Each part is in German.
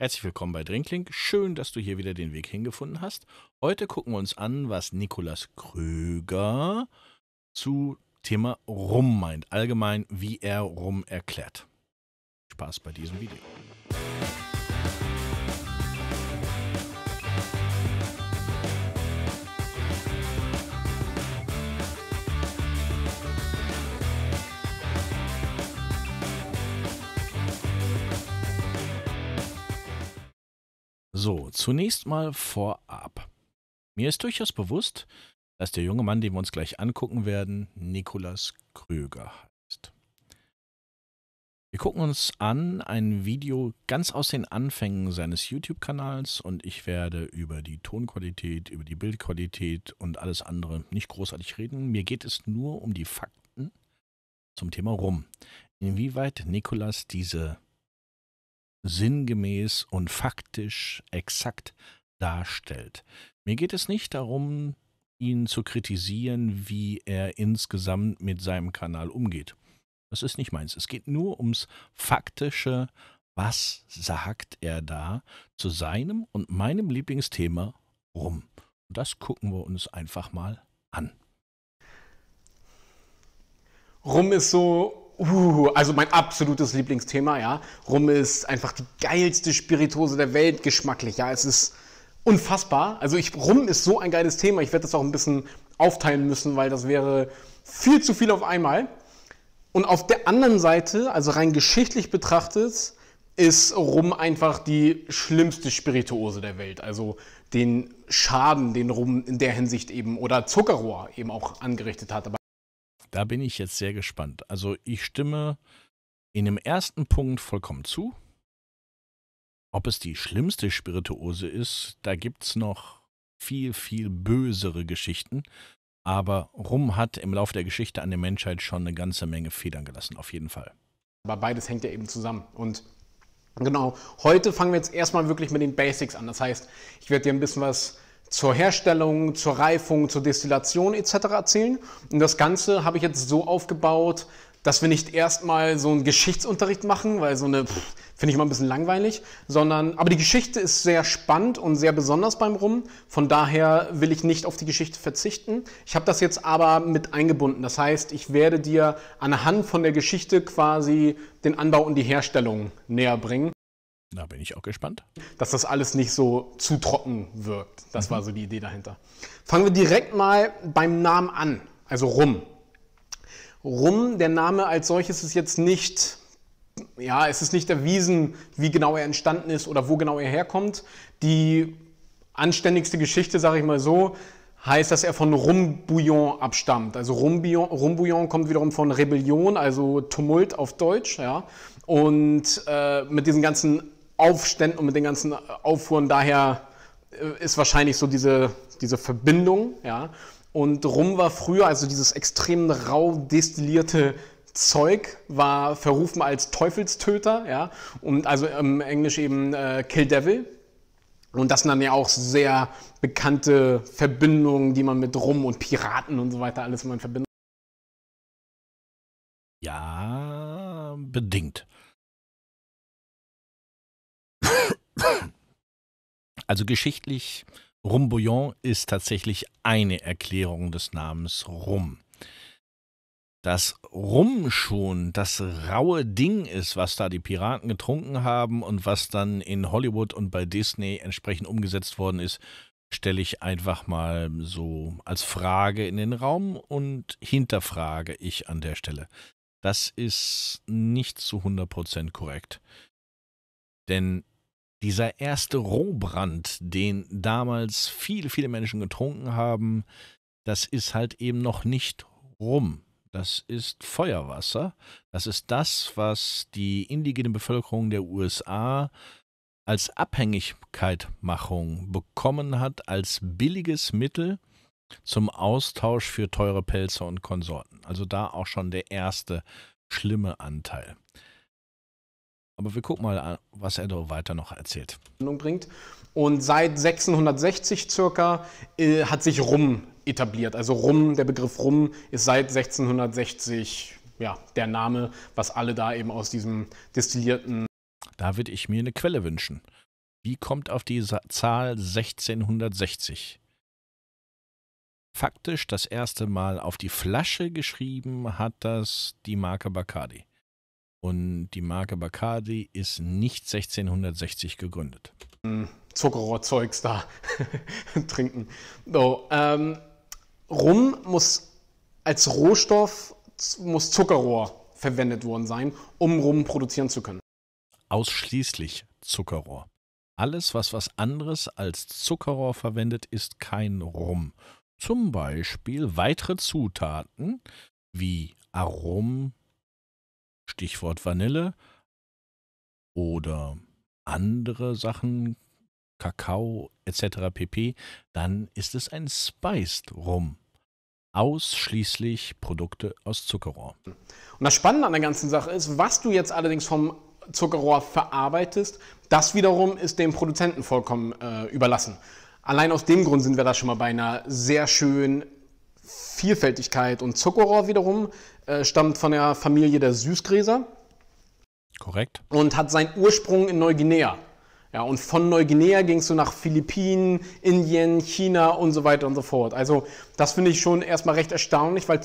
Herzlich willkommen bei Drinklink. Schön, dass du hier wieder den Weg hingefunden hast. Heute gucken wir uns an, was Nikolaus Krüger zu Thema Rum meint. Allgemein, wie er Rum erklärt. Spaß bei diesem Video. So, zunächst mal vorab. Mir ist durchaus bewusst, dass der junge Mann, den wir uns gleich angucken werden, Nikolas Kröger heißt. Wir gucken uns an ein Video ganz aus den Anfängen seines YouTube-Kanals und ich werde über die Tonqualität, über die Bildqualität und alles andere nicht großartig reden. Mir geht es nur um die Fakten zum Thema Rum. Inwieweit Nikolas diese sinngemäß und faktisch exakt darstellt. Mir geht es nicht darum, ihn zu kritisieren, wie er insgesamt mit seinem Kanal umgeht. Das ist nicht meins. Es geht nur ums faktische, was sagt er da zu seinem und meinem Lieblingsthema rum. Und das gucken wir uns einfach mal an. Rum ist so Uh, also mein absolutes Lieblingsthema, ja. Rum ist einfach die geilste Spirituose der Welt, geschmacklich, ja. Es ist unfassbar. Also ich, Rum ist so ein geiles Thema. Ich werde das auch ein bisschen aufteilen müssen, weil das wäre viel zu viel auf einmal. Und auf der anderen Seite, also rein geschichtlich betrachtet, ist Rum einfach die schlimmste Spirituose der Welt. Also den Schaden, den Rum in der Hinsicht eben oder Zuckerrohr eben auch angerichtet hat. Aber da bin ich jetzt sehr gespannt. Also ich stimme in dem ersten Punkt vollkommen zu. Ob es die schlimmste Spirituose ist, da gibt es noch viel, viel bösere Geschichten. Aber Rum hat im Laufe der Geschichte an der Menschheit schon eine ganze Menge Federn gelassen, auf jeden Fall. Aber beides hängt ja eben zusammen. Und genau, heute fangen wir jetzt erstmal wirklich mit den Basics an. Das heißt, ich werde dir ein bisschen was zur Herstellung, zur Reifung, zur Destillation etc. erzählen. Und das Ganze habe ich jetzt so aufgebaut, dass wir nicht erstmal so einen Geschichtsunterricht machen, weil so eine finde ich immer ein bisschen langweilig, sondern aber die Geschichte ist sehr spannend und sehr besonders beim Rum. Von daher will ich nicht auf die Geschichte verzichten. Ich habe das jetzt aber mit eingebunden. Das heißt, ich werde dir anhand von der Geschichte quasi den Anbau und die Herstellung näher bringen. Da bin ich auch gespannt. Dass das alles nicht so zu trocken wirkt. Das mhm. war so die Idee dahinter. Fangen wir direkt mal beim Namen an, also Rum. Rum, der Name als solches ist jetzt nicht, ja, es ist nicht erwiesen, wie genau er entstanden ist oder wo genau er herkommt. Die anständigste Geschichte, sage ich mal so, heißt, dass er von Rumbouillon abstammt. Also Rumbouillon, kommt wiederum von Rebellion, also Tumult auf Deutsch. Ja? Und äh, mit diesen ganzen Aufständen und mit den ganzen äh, Auffuhren. Daher äh, ist wahrscheinlich so diese, diese Verbindung. Ja? Und Rum war früher, also dieses extrem rau destillierte Zeug, war verrufen als Teufelstöter. Ja? Und also im Englisch eben äh, Kill Devil. Und das sind dann ja auch sehr bekannte Verbindungen, die man mit Rum und Piraten und so weiter alles mal in Verbindung. Ja, bedingt. Also geschichtlich, Rumbouillon ist tatsächlich eine Erklärung des Namens Rum. Dass Rum schon das raue Ding ist, was da die Piraten getrunken haben und was dann in Hollywood und bei Disney entsprechend umgesetzt worden ist, stelle ich einfach mal so als Frage in den Raum und hinterfrage ich an der Stelle. Das ist nicht zu 100% korrekt. Denn dieser erste Rohbrand, den damals viele, viele Menschen getrunken haben, das ist halt eben noch nicht rum. Das ist Feuerwasser. Das ist das, was die indigene Bevölkerung der USA als Abhängigkeitmachung bekommen hat, als billiges Mittel zum Austausch für teure Pelze und Konsorten. Also da auch schon der erste schlimme Anteil. Aber wir gucken mal, äh, was er da weiter noch erzählt. Bringt. Und seit 1660 circa äh, hat sich Rum etabliert. Also Rum, der Begriff Rum ist seit 1660 ja, der Name, was alle da eben aus diesem destillierten. Da würde ich mir eine Quelle wünschen. Wie kommt auf die Zahl 1660? Faktisch das erste Mal auf die Flasche geschrieben hat das die Marke Bacardi. Und die Marke Bacardi ist nicht 1660 gegründet. Hm, Zuckerrohrzeugs da trinken. So, ähm, Rum muss als Rohstoff muss Zuckerrohr verwendet worden sein, um Rum produzieren zu können. Ausschließlich Zuckerrohr. Alles, was was anderes als Zuckerrohr verwendet, ist kein Rum. Zum Beispiel weitere Zutaten wie Aromen, Stichwort Vanille oder andere Sachen, Kakao etc. pp., dann ist es ein Spiced Rum. Ausschließlich Produkte aus Zuckerrohr. Und das Spannende an der ganzen Sache ist, was du jetzt allerdings vom Zuckerrohr verarbeitest, das wiederum ist dem Produzenten vollkommen äh, überlassen. Allein aus dem Grund sind wir da schon mal bei einer sehr schönen Vielfältigkeit und Zuckerrohr wiederum äh, stammt von der Familie der Süßgräser. Korrekt. Und hat seinen Ursprung in Neuguinea. Ja, und von Neuguinea ging es so nach Philippinen, Indien, China und so weiter und so fort. Also das finde ich schon erstmal recht erstaunlich, weil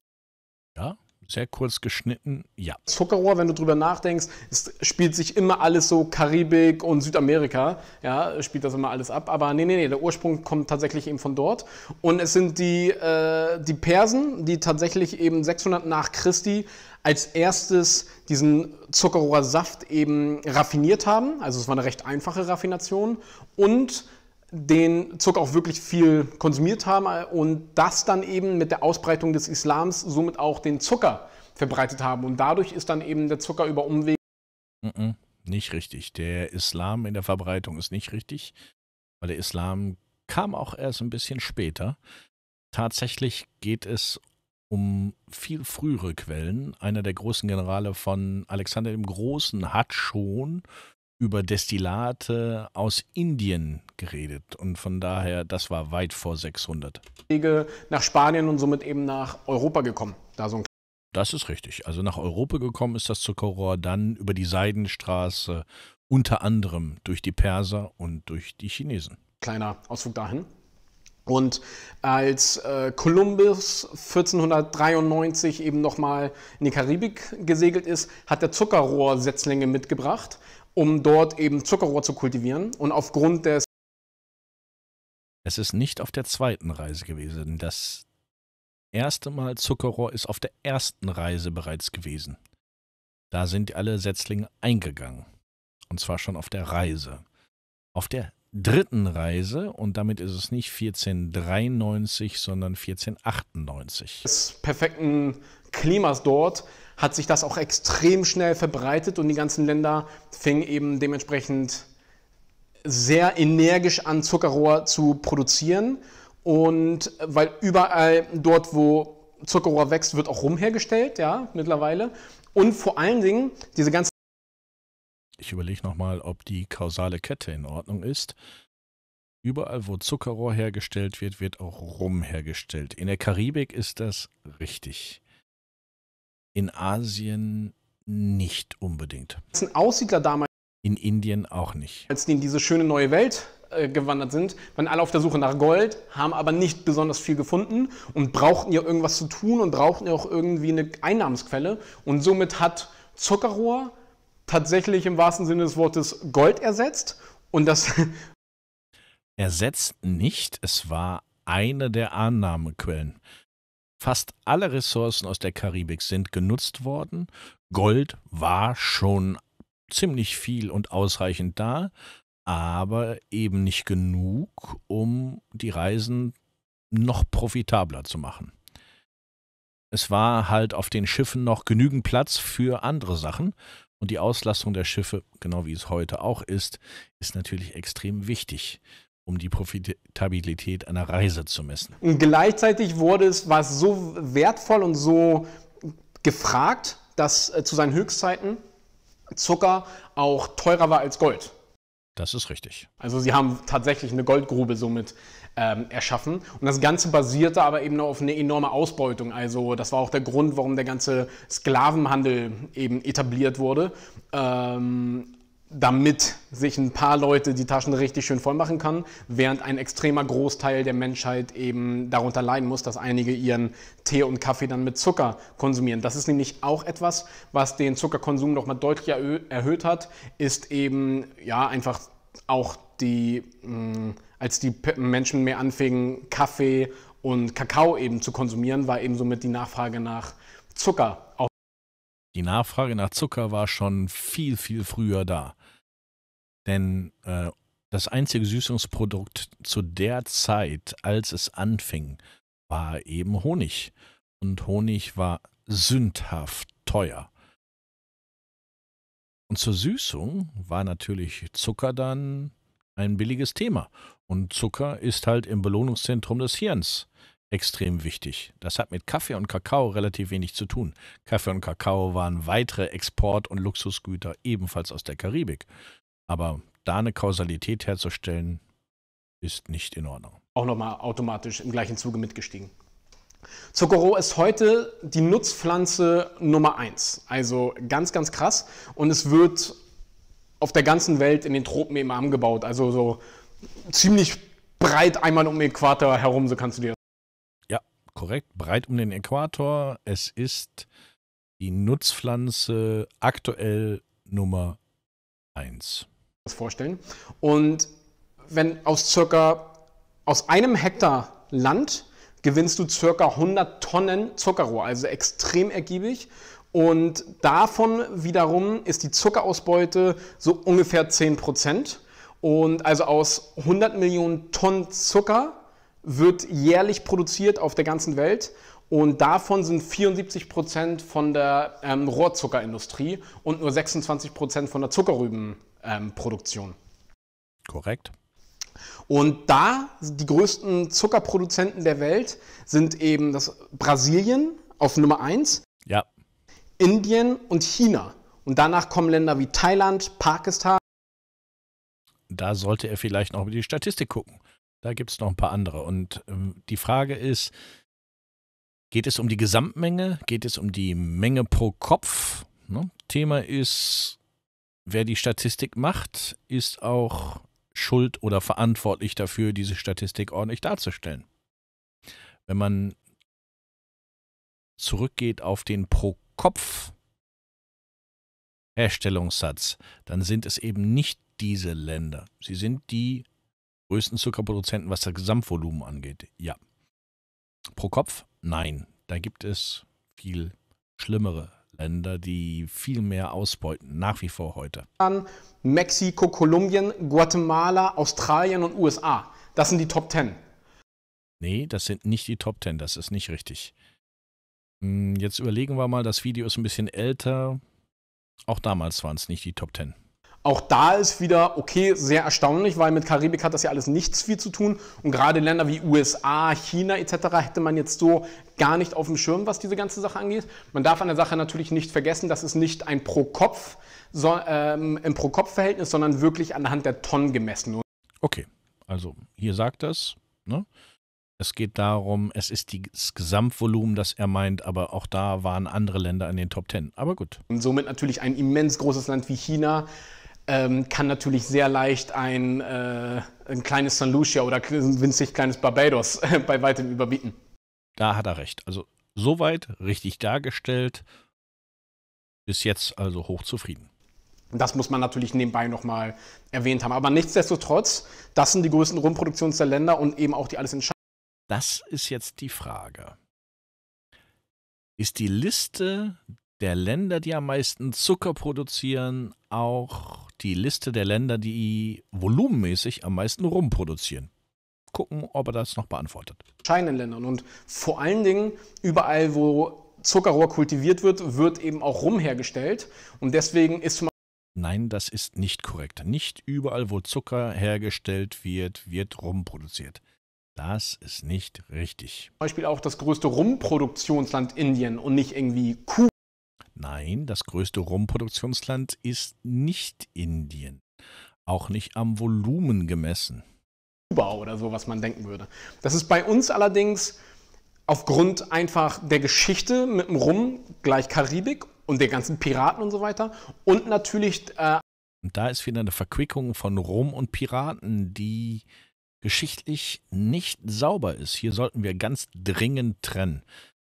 ja sehr kurz geschnitten, ja. Zuckerrohr, wenn du drüber nachdenkst, es spielt sich immer alles so Karibik und Südamerika, ja, spielt das immer alles ab. Aber nee, nee, nee, der Ursprung kommt tatsächlich eben von dort. Und es sind die, äh, die Persen, die tatsächlich eben 600 nach Christi als erstes diesen Zuckerrohrsaft eben raffiniert haben. Also es war eine recht einfache Raffination. Und den Zucker auch wirklich viel konsumiert haben und das dann eben mit der Ausbreitung des Islams somit auch den Zucker verbreitet haben. Und dadurch ist dann eben der Zucker über Umwege. Mhm. nicht richtig. Der Islam in der Verbreitung ist nicht richtig, weil der Islam kam auch erst ein bisschen später. Tatsächlich geht es um viel frühere Quellen. Einer der großen Generale von Alexander dem Großen hat schon über Destillate aus Indien geredet und von daher, das war weit vor 600. nach Spanien und somit eben nach Europa gekommen. Da so das ist richtig. Also nach Europa gekommen ist das Zuckerrohr dann über die Seidenstraße, unter anderem durch die Perser und durch die Chinesen. Kleiner Ausflug dahin. Und als äh, 1493 eben nochmal in die Karibik gesegelt ist, hat er Zuckerrohrsetzlinge mitgebracht um dort eben Zuckerrohr zu kultivieren. Und aufgrund des. Es ist nicht auf der zweiten Reise gewesen. Das erste Mal Zuckerrohr ist auf der ersten Reise bereits gewesen. Da sind alle Setzlinge eingegangen. Und zwar schon auf der Reise. Auf der dritten Reise, und damit ist es nicht 1493, sondern 1498. Des perfekten Klimas dort hat sich das auch extrem schnell verbreitet und die ganzen Länder fingen eben dementsprechend sehr energisch an, Zuckerrohr zu produzieren. Und äh, weil überall dort, wo Zuckerrohr wächst, wird auch Rum hergestellt, ja, mittlerweile. Und vor allen Dingen diese ganzen. Ich überlege nochmal, ob die kausale Kette in Ordnung ist. Überall, wo Zuckerrohr hergestellt wird, wird auch Rum hergestellt. In der Karibik ist das richtig in Asien nicht unbedingt. Das sind Aussiedler damals. In Indien auch nicht. Als die in diese schöne neue Welt äh, gewandert sind, waren alle auf der Suche nach Gold, haben aber nicht besonders viel gefunden und brauchten ja irgendwas zu tun und brauchten ja auch irgendwie eine Einnahmesquelle. Und somit hat Zuckerrohr tatsächlich im wahrsten Sinne des Wortes Gold ersetzt. Und das. ersetzt nicht, es war eine der Annahmequellen. Fast alle Ressourcen aus der Karibik sind genutzt worden. Gold war schon ziemlich viel und ausreichend da, aber eben nicht genug, um die Reisen noch profitabler zu machen. Es war halt auf den Schiffen noch genügend Platz für andere Sachen und die Auslastung der Schiffe, genau wie es heute auch ist, ist natürlich extrem wichtig um die Profitabilität einer Reise zu messen. Und gleichzeitig wurde es was so wertvoll und so gefragt, dass äh, zu seinen Höchstzeiten Zucker auch teurer war als Gold. Das ist richtig. Also sie haben tatsächlich eine Goldgrube somit ähm, erschaffen. Und das Ganze basierte aber eben auf eine enorme Ausbeutung. Also das war auch der Grund, warum der ganze Sklavenhandel eben etabliert wurde. Ähm, damit sich ein paar Leute die Taschen richtig schön voll machen kann, während ein extremer Großteil der Menschheit eben darunter leiden muss, dass einige ihren Tee und Kaffee dann mit Zucker konsumieren. Das ist nämlich auch etwas, was den Zuckerkonsum noch mal deutlich erhöht hat, ist eben ja einfach auch die, mm, als die Menschen mehr anfingen, Kaffee und Kakao eben zu konsumieren, war eben somit die Nachfrage nach Zucker die Nachfrage nach Zucker war schon viel, viel früher da. Denn äh, das einzige Süßungsprodukt zu der Zeit, als es anfing, war eben Honig. Und Honig war sündhaft teuer. Und zur Süßung war natürlich Zucker dann ein billiges Thema. Und Zucker ist halt im Belohnungszentrum des Hirns extrem wichtig. Das hat mit Kaffee und Kakao relativ wenig zu tun. Kaffee und Kakao waren weitere Export- und Luxusgüter ebenfalls aus der Karibik. Aber da eine Kausalität herzustellen, ist nicht in Ordnung. Auch nochmal automatisch im gleichen Zuge mitgestiegen. Zuckerrohr ist heute die Nutzpflanze Nummer 1. Also ganz, ganz krass. Und es wird auf der ganzen Welt in den Tropen eben angebaut. Also so ziemlich breit einmal um den Äquator herum, so kannst du dir das korrekt, breit um den Äquator. Es ist die Nutzpflanze aktuell Nummer 1. Das vorstellen. Und wenn aus circa aus einem Hektar Land gewinnst du circa 100 Tonnen Zuckerrohr, also extrem ergiebig. Und davon wiederum ist die Zuckerausbeute so ungefähr 10 Prozent. Und also aus 100 Millionen Tonnen Zucker wird jährlich produziert auf der ganzen Welt und davon sind 74 Prozent von der ähm, Rohrzuckerindustrie und nur 26 Prozent von der Zuckerrübenproduktion. Ähm, Korrekt. Und da die größten Zuckerproduzenten der Welt sind eben das Brasilien auf Nummer 1, ja. Indien und China. Und danach kommen Länder wie Thailand, Pakistan. Da sollte er vielleicht noch über die Statistik gucken. Da gibt es noch ein paar andere. Und ähm, die Frage ist, geht es um die Gesamtmenge? Geht es um die Menge pro Kopf? Ne? Thema ist, wer die Statistik macht, ist auch schuld oder verantwortlich dafür, diese Statistik ordentlich darzustellen. Wenn man zurückgeht auf den pro Kopf Herstellungssatz, dann sind es eben nicht diese Länder. Sie sind die größten Zuckerproduzenten, was das Gesamtvolumen angeht. Ja. Pro Kopf? Nein. Da gibt es viel schlimmere Länder, die viel mehr ausbeuten, nach wie vor heute. An Mexiko, Kolumbien, Guatemala, Australien und USA. Das sind die Top 10. Nee, das sind nicht die Top 10, das ist nicht richtig. Hm, jetzt überlegen wir mal, das Video ist ein bisschen älter. Auch damals waren es nicht die Top 10. Auch da ist wieder, okay, sehr erstaunlich, weil mit Karibik hat das ja alles nichts viel zu tun. Und gerade Länder wie USA, China etc. hätte man jetzt so gar nicht auf dem Schirm, was diese ganze Sache angeht. Man darf an der Sache natürlich nicht vergessen, dass es nicht ein Pro-Kopf, so, ähm, pro sondern wirklich anhand der Tonnen gemessen. Okay, also hier sagt das, ne? Es geht darum, es ist die, das Gesamtvolumen, das er meint, aber auch da waren andere Länder in den Top Ten. Aber gut. Und somit natürlich ein immens großes Land wie China ähm, kann natürlich sehr leicht ein, äh, ein kleines San Lucia oder ein winzig kleines Barbados bei weitem überbieten. Da hat er recht. Also soweit richtig dargestellt. Bis jetzt also hochzufrieden. Das muss man natürlich nebenbei nochmal erwähnt haben. Aber nichtsdestotrotz, das sind die größten Rumproduktionen der Länder und eben auch die alles entscheidenden. Das ist jetzt die Frage. Ist die Liste der Länder, die am meisten Zucker produzieren, auch die Liste der Länder, die volumenmäßig am meisten Rum produzieren. Gucken, ob er das noch beantwortet. Scheinenländern und vor allen Dingen überall, wo Zuckerrohr kultiviert wird, wird eben auch Rum hergestellt. Und deswegen ist zum Nein, das ist nicht korrekt. Nicht überall, wo Zucker hergestellt wird, wird Rum produziert. Das ist nicht richtig. Zum Beispiel auch das größte Rumproduktionsland Indien und nicht irgendwie Kuh. Nein, das größte Rumproduktionsland ist nicht Indien. Auch nicht am Volumen gemessen. Kuba oder so, was man denken würde. Das ist bei uns allerdings aufgrund einfach der Geschichte mit dem Rum gleich Karibik und der ganzen Piraten und so weiter und natürlich. Äh und da ist wieder eine Verquickung von Rum und Piraten, die geschichtlich nicht sauber ist. Hier sollten wir ganz dringend trennen.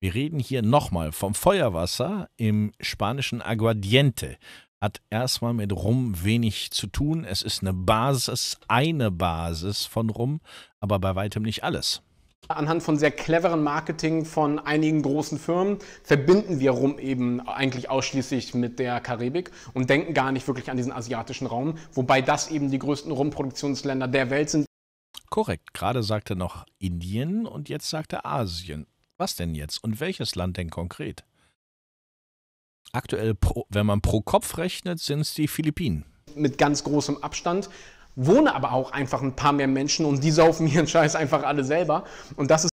Wir reden hier nochmal vom Feuerwasser im spanischen Aguardiente. Hat erstmal mit Rum wenig zu tun. Es ist eine Basis, eine Basis von Rum, aber bei weitem nicht alles. Anhand von sehr cleveren Marketing von einigen großen Firmen verbinden wir Rum eben eigentlich ausschließlich mit der Karibik und denken gar nicht wirklich an diesen asiatischen Raum, wobei das eben die größten Rumproduktionsländer der Welt sind. Korrekt, gerade sagte noch Indien und jetzt sagte Asien. Was denn jetzt? Und welches Land denn konkret? Aktuell, pro, wenn man pro Kopf rechnet, sind es die Philippinen. Mit ganz großem Abstand wohnen aber auch einfach ein paar mehr Menschen und die saufen ihren Scheiß einfach alle selber. Und das ist.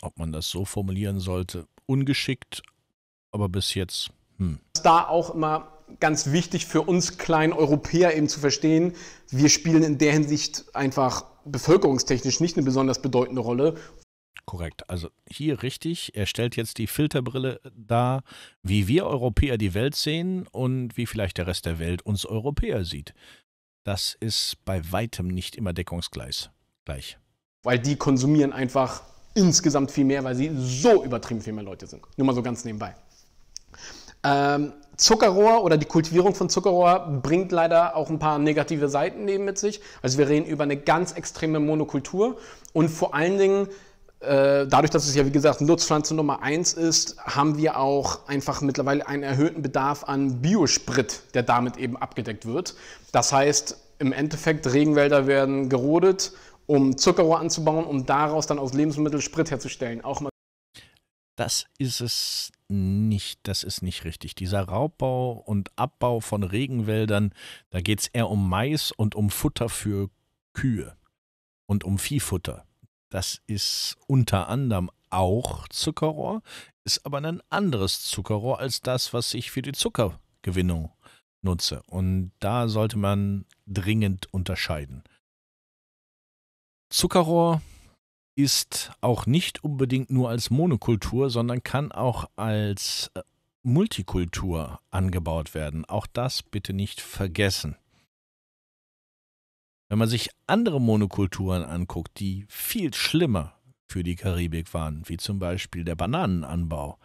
Ob man das so formulieren sollte, ungeschickt, aber bis jetzt. Hm. Da auch immer ganz wichtig für uns kleinen Europäer eben zu verstehen, wir spielen in der Hinsicht einfach bevölkerungstechnisch nicht eine besonders bedeutende Rolle korrekt. Also hier richtig, er stellt jetzt die Filterbrille dar, wie wir Europäer die Welt sehen und wie vielleicht der Rest der Welt uns Europäer sieht. Das ist bei weitem nicht immer deckungsgleich. Weil die konsumieren einfach insgesamt viel mehr, weil sie so übertrieben viel mehr Leute sind. Nur mal so ganz nebenbei. Ähm, Zuckerrohr oder die Kultivierung von Zuckerrohr bringt leider auch ein paar negative Seiten neben mit sich. Also wir reden über eine ganz extreme Monokultur und vor allen Dingen äh, dadurch, dass es ja wie gesagt Nutzpflanze Nummer eins ist, haben wir auch einfach mittlerweile einen erhöhten Bedarf an Biosprit, der damit eben abgedeckt wird. Das heißt, im Endeffekt Regenwälder werden gerodet, um Zuckerrohr anzubauen, um daraus dann aus Lebensmitteln Sprit herzustellen. Auch mal das ist es nicht, das ist nicht richtig. Dieser Raubbau und Abbau von Regenwäldern, da geht es eher um Mais und um Futter für Kühe und um Viehfutter. Das ist unter anderem auch Zuckerrohr, ist aber ein anderes Zuckerrohr als das, was ich für die Zuckergewinnung nutze. Und da sollte man dringend unterscheiden. Zuckerrohr ist auch nicht unbedingt nur als Monokultur, sondern kann auch als äh, Multikultur angebaut werden. Auch das bitte nicht vergessen. Wenn man sich andere Monokulturen anguckt, die viel schlimmer für die Karibik waren, wie zum Beispiel der Bananenanbau,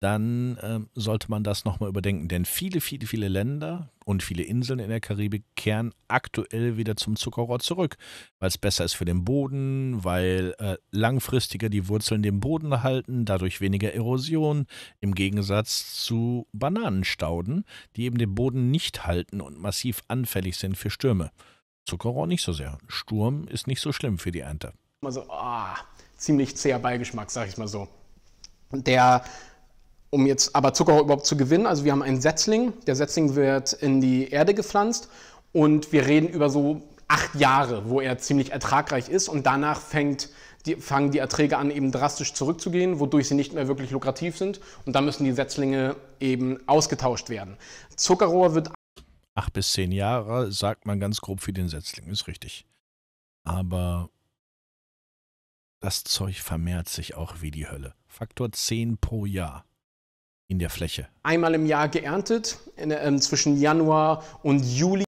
dann äh, sollte man das nochmal überdenken. Denn viele, viele, viele Länder und viele Inseln in der Karibik kehren aktuell wieder zum Zuckerrohr zurück, weil es besser ist für den Boden, weil äh, langfristiger die Wurzeln den Boden halten, dadurch weniger Erosion, im Gegensatz zu Bananenstauden, die eben den Boden nicht halten und massiv anfällig sind für Stürme. Zuckerrohr nicht so sehr. Sturm ist nicht so schlimm für die Ernte. Also oh, ziemlich zäher Beigeschmack, sag ich mal so. Der, um jetzt aber Zuckerrohr überhaupt zu gewinnen, also wir haben einen Setzling. Der Setzling wird in die Erde gepflanzt und wir reden über so acht Jahre, wo er ziemlich ertragreich ist und danach fängt die, fangen die Erträge an, eben drastisch zurückzugehen, wodurch sie nicht mehr wirklich lukrativ sind. Und dann müssen die Setzlinge eben ausgetauscht werden. Zuckerrohr wird acht bis zehn Jahre, sagt man ganz grob für den Setzling, ist richtig. Aber das Zeug vermehrt sich auch wie die Hölle. Faktor 10 pro Jahr in der Fläche. Einmal im Jahr geerntet, in, ähm, zwischen Januar und Juli.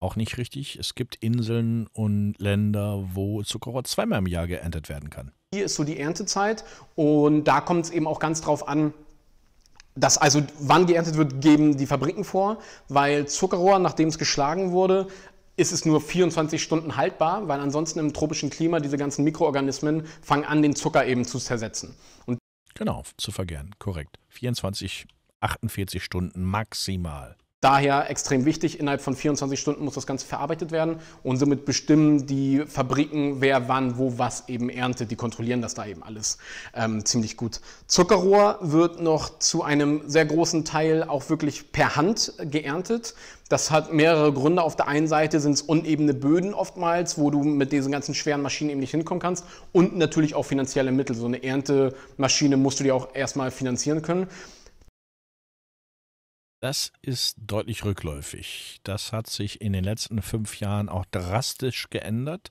Auch nicht richtig. Es gibt Inseln und Länder, wo Zuckerrohr zweimal im Jahr geerntet werden kann. Hier ist so die Erntezeit und da kommt es eben auch ganz drauf an, das also, wann geerntet wird, geben die Fabriken vor, weil Zuckerrohr, nachdem es geschlagen wurde, ist es nur 24 Stunden haltbar, weil ansonsten im tropischen Klima diese ganzen Mikroorganismen fangen an, den Zucker eben zu zersetzen. Und genau, zu vergären, korrekt. 24, 48 Stunden maximal. Daher extrem wichtig, innerhalb von 24 Stunden muss das Ganze verarbeitet werden und somit bestimmen die Fabriken, wer wann, wo, was eben erntet. Die kontrollieren das da eben alles ähm, ziemlich gut. Zuckerrohr wird noch zu einem sehr großen Teil auch wirklich per Hand geerntet. Das hat mehrere Gründe. Auf der einen Seite sind es unebene Böden oftmals, wo du mit diesen ganzen schweren Maschinen eben nicht hinkommen kannst. Und natürlich auch finanzielle Mittel. So eine Erntemaschine musst du dir auch erstmal finanzieren können. Das ist deutlich rückläufig. Das hat sich in den letzten fünf Jahren auch drastisch geändert.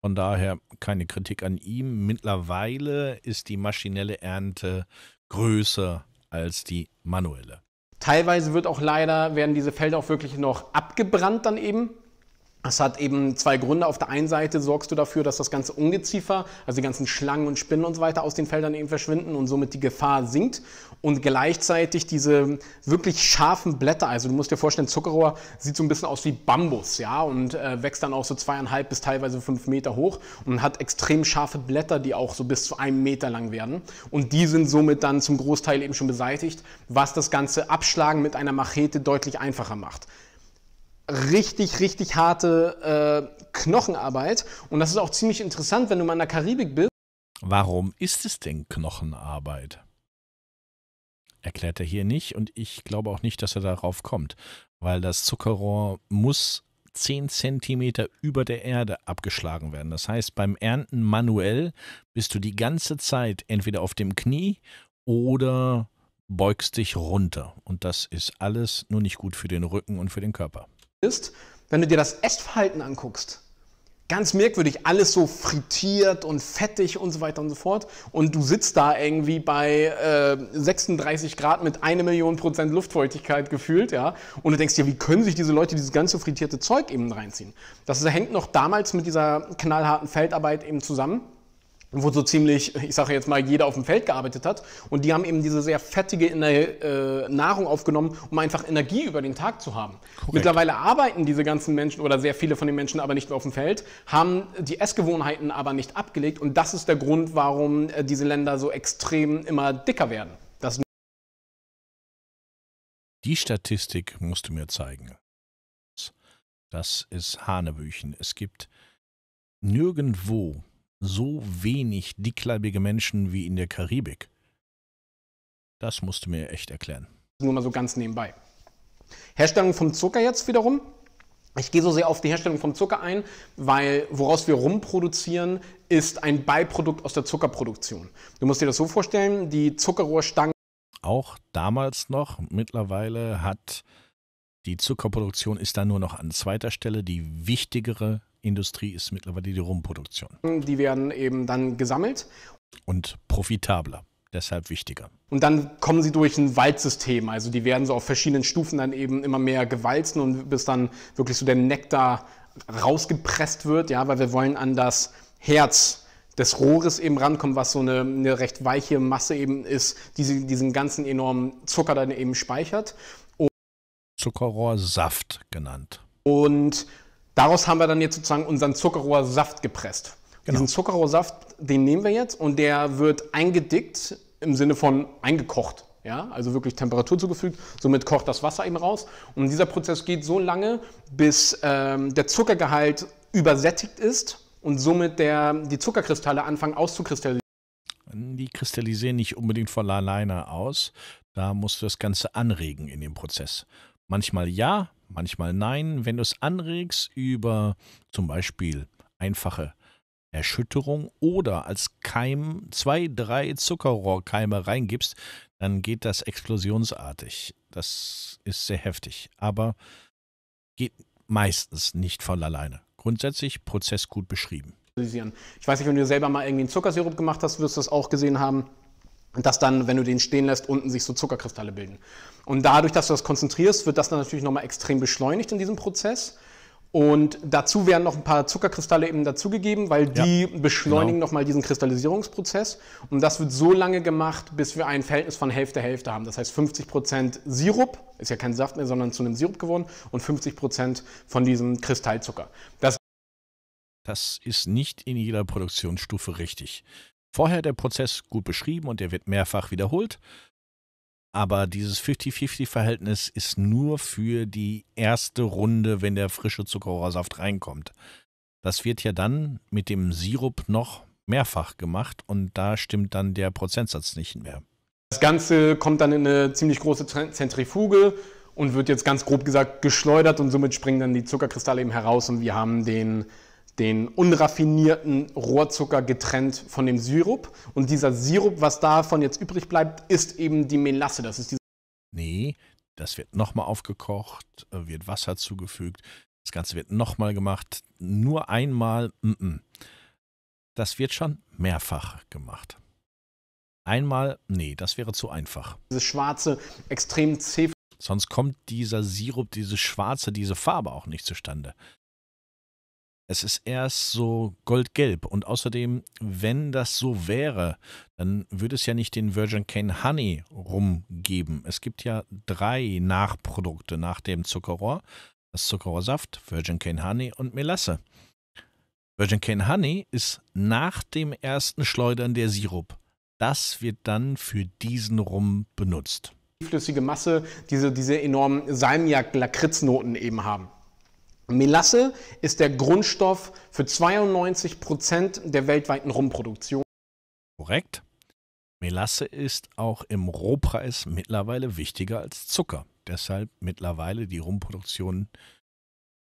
Von daher keine Kritik an ihm. Mittlerweile ist die maschinelle Ernte größer als die manuelle. Teilweise wird auch leider, werden diese Felder auch wirklich noch abgebrannt dann eben. Es hat eben zwei Gründe. Auf der einen Seite sorgst du dafür, dass das ganze Ungeziefer, also die ganzen Schlangen und Spinnen und so weiter aus den Feldern eben verschwinden und somit die Gefahr sinkt. Und gleichzeitig diese wirklich scharfen Blätter, also du musst dir vorstellen, Zuckerrohr sieht so ein bisschen aus wie Bambus, ja, und äh, wächst dann auch so zweieinhalb bis teilweise fünf Meter hoch und hat extrem scharfe Blätter, die auch so bis zu einem Meter lang werden. Und die sind somit dann zum Großteil eben schon beseitigt, was das ganze Abschlagen mit einer Machete deutlich einfacher macht richtig, richtig harte äh, Knochenarbeit. Und das ist auch ziemlich interessant, wenn du mal in der Karibik bist. Warum ist es denn Knochenarbeit? Erklärt er hier nicht und ich glaube auch nicht, dass er darauf kommt, weil das Zuckerrohr muss 10 cm über der Erde abgeschlagen werden. Das heißt, beim Ernten manuell bist du die ganze Zeit entweder auf dem Knie oder beugst dich runter. Und das ist alles nur nicht gut für den Rücken und für den Körper ist, wenn du dir das Essverhalten anguckst, ganz merkwürdig, alles so frittiert und fettig und so weiter und so fort. Und du sitzt da irgendwie bei äh, 36 Grad mit einer Million Prozent Luftfeuchtigkeit gefühlt, ja. Und du denkst dir, wie können sich diese Leute dieses ganze frittierte Zeug eben reinziehen? Das hängt noch damals mit dieser knallharten Feldarbeit eben zusammen wo so ziemlich, ich sage jetzt mal, jeder auf dem Feld gearbeitet hat. Und die haben eben diese sehr fettige äh, Nahrung aufgenommen, um einfach Energie über den Tag zu haben. Korrekt. Mittlerweile arbeiten diese ganzen Menschen oder sehr viele von den Menschen aber nicht mehr auf dem Feld, haben die Essgewohnheiten aber nicht abgelegt. Und das ist der Grund, warum äh, diese Länder so extrem immer dicker werden. Das die Statistik musst du mir zeigen. Das ist Hanebüchen. Es gibt nirgendwo so wenig dickleibige Menschen wie in der Karibik? Das musst du mir echt erklären. Nur mal so ganz nebenbei. Herstellung vom Zucker jetzt wiederum. Ich gehe so sehr auf die Herstellung vom Zucker ein, weil woraus wir rumproduzieren, ist ein Beiprodukt aus der Zuckerproduktion. Du musst dir das so vorstellen, die Zuckerrohrstangen. Auch damals noch, mittlerweile hat die Zuckerproduktion ist dann nur noch an zweiter Stelle. Die wichtigere Industrie ist mittlerweile die Rumproduktion. Die werden eben dann gesammelt. Und profitabler, deshalb wichtiger. Und dann kommen sie durch ein Waldsystem. Also die werden so auf verschiedenen Stufen dann eben immer mehr gewalzen und bis dann wirklich so der Nektar rausgepresst wird, ja, weil wir wollen an das Herz des Rohres eben rankommen, was so eine, eine recht weiche Masse eben ist, die diesen ganzen enormen Zucker dann eben speichert. Zuckerrohrsaft genannt. Und daraus haben wir dann jetzt sozusagen unseren Zuckerrohrsaft gepresst. Genau. Diesen Zuckerrohrsaft, den nehmen wir jetzt und der wird eingedickt im Sinne von eingekocht. Ja, also wirklich Temperatur zugefügt, somit kocht das Wasser eben raus. Und dieser Prozess geht so lange, bis ähm, der Zuckergehalt übersättigt ist und somit der, die Zuckerkristalle anfangen auszukristallisieren. Die kristallisieren nicht unbedingt von alleine aus. Da musst du das Ganze anregen in dem Prozess. Manchmal ja, manchmal nein. Wenn du es anregst über zum Beispiel einfache Erschütterung oder als Keim zwei, drei Zuckerrohrkeime reingibst, dann geht das explosionsartig. Das ist sehr heftig, aber geht meistens nicht von alleine. Grundsätzlich Prozess gut beschrieben. Ich weiß nicht, wenn du selber mal irgendwie einen Zuckersirup gemacht hast, wirst du das auch gesehen haben das dann, wenn du den stehen lässt, unten sich so Zuckerkristalle bilden. Und dadurch, dass du das konzentrierst, wird das dann natürlich nochmal extrem beschleunigt in diesem Prozess. Und dazu werden noch ein paar Zuckerkristalle eben dazugegeben, weil die ja, beschleunigen genau. nochmal diesen Kristallisierungsprozess. Und das wird so lange gemacht, bis wir ein Verhältnis von Hälfte-Hälfte haben. Das heißt 50% Prozent Sirup, ist ja kein Saft mehr, sondern zu einem Sirup geworden, und 50% Prozent von diesem Kristallzucker. Das das ist nicht in jeder Produktionsstufe richtig vorher der Prozess gut beschrieben und der wird mehrfach wiederholt. Aber dieses 50-50-Verhältnis ist nur für die erste Runde, wenn der frische Zuckerrohrsaft reinkommt. Das wird ja dann mit dem Sirup noch mehrfach gemacht und da stimmt dann der Prozentsatz nicht mehr. Das Ganze kommt dann in eine ziemlich große Zentrifuge und wird jetzt ganz grob gesagt geschleudert und somit springen dann die Zuckerkristalle eben heraus und wir haben den den unraffinierten Rohrzucker getrennt von dem Sirup. Und dieser Sirup, was davon jetzt übrig bleibt, ist eben die Melasse. Das ist diese. Nee, das wird nochmal aufgekocht, äh, wird Wasser zugefügt, das Ganze wird nochmal gemacht. Nur einmal, m -m. das wird schon mehrfach gemacht. Einmal, nee, das wäre zu einfach. Diese schwarze, extrem zäh. Sonst kommt dieser Sirup, diese schwarze, diese Farbe auch nicht zustande. Es ist erst so goldgelb und außerdem, wenn das so wäre, dann würde es ja nicht den Virgin Cane Honey rumgeben. Es gibt ja drei Nachprodukte nach dem Zuckerrohr. Das Zuckerrohrsaft, Virgin Cane Honey und Melasse. Virgin Cane Honey ist nach dem ersten Schleudern der Sirup. Das wird dann für diesen Rum benutzt. Die flüssige Masse, diese, diese enormen Salmiak-Lakritznoten eben haben. Melasse ist der Grundstoff für 92 Prozent der weltweiten Rumproduktion. Korrekt. Melasse ist auch im Rohpreis mittlerweile wichtiger als Zucker. Deshalb mittlerweile die Rumproduktion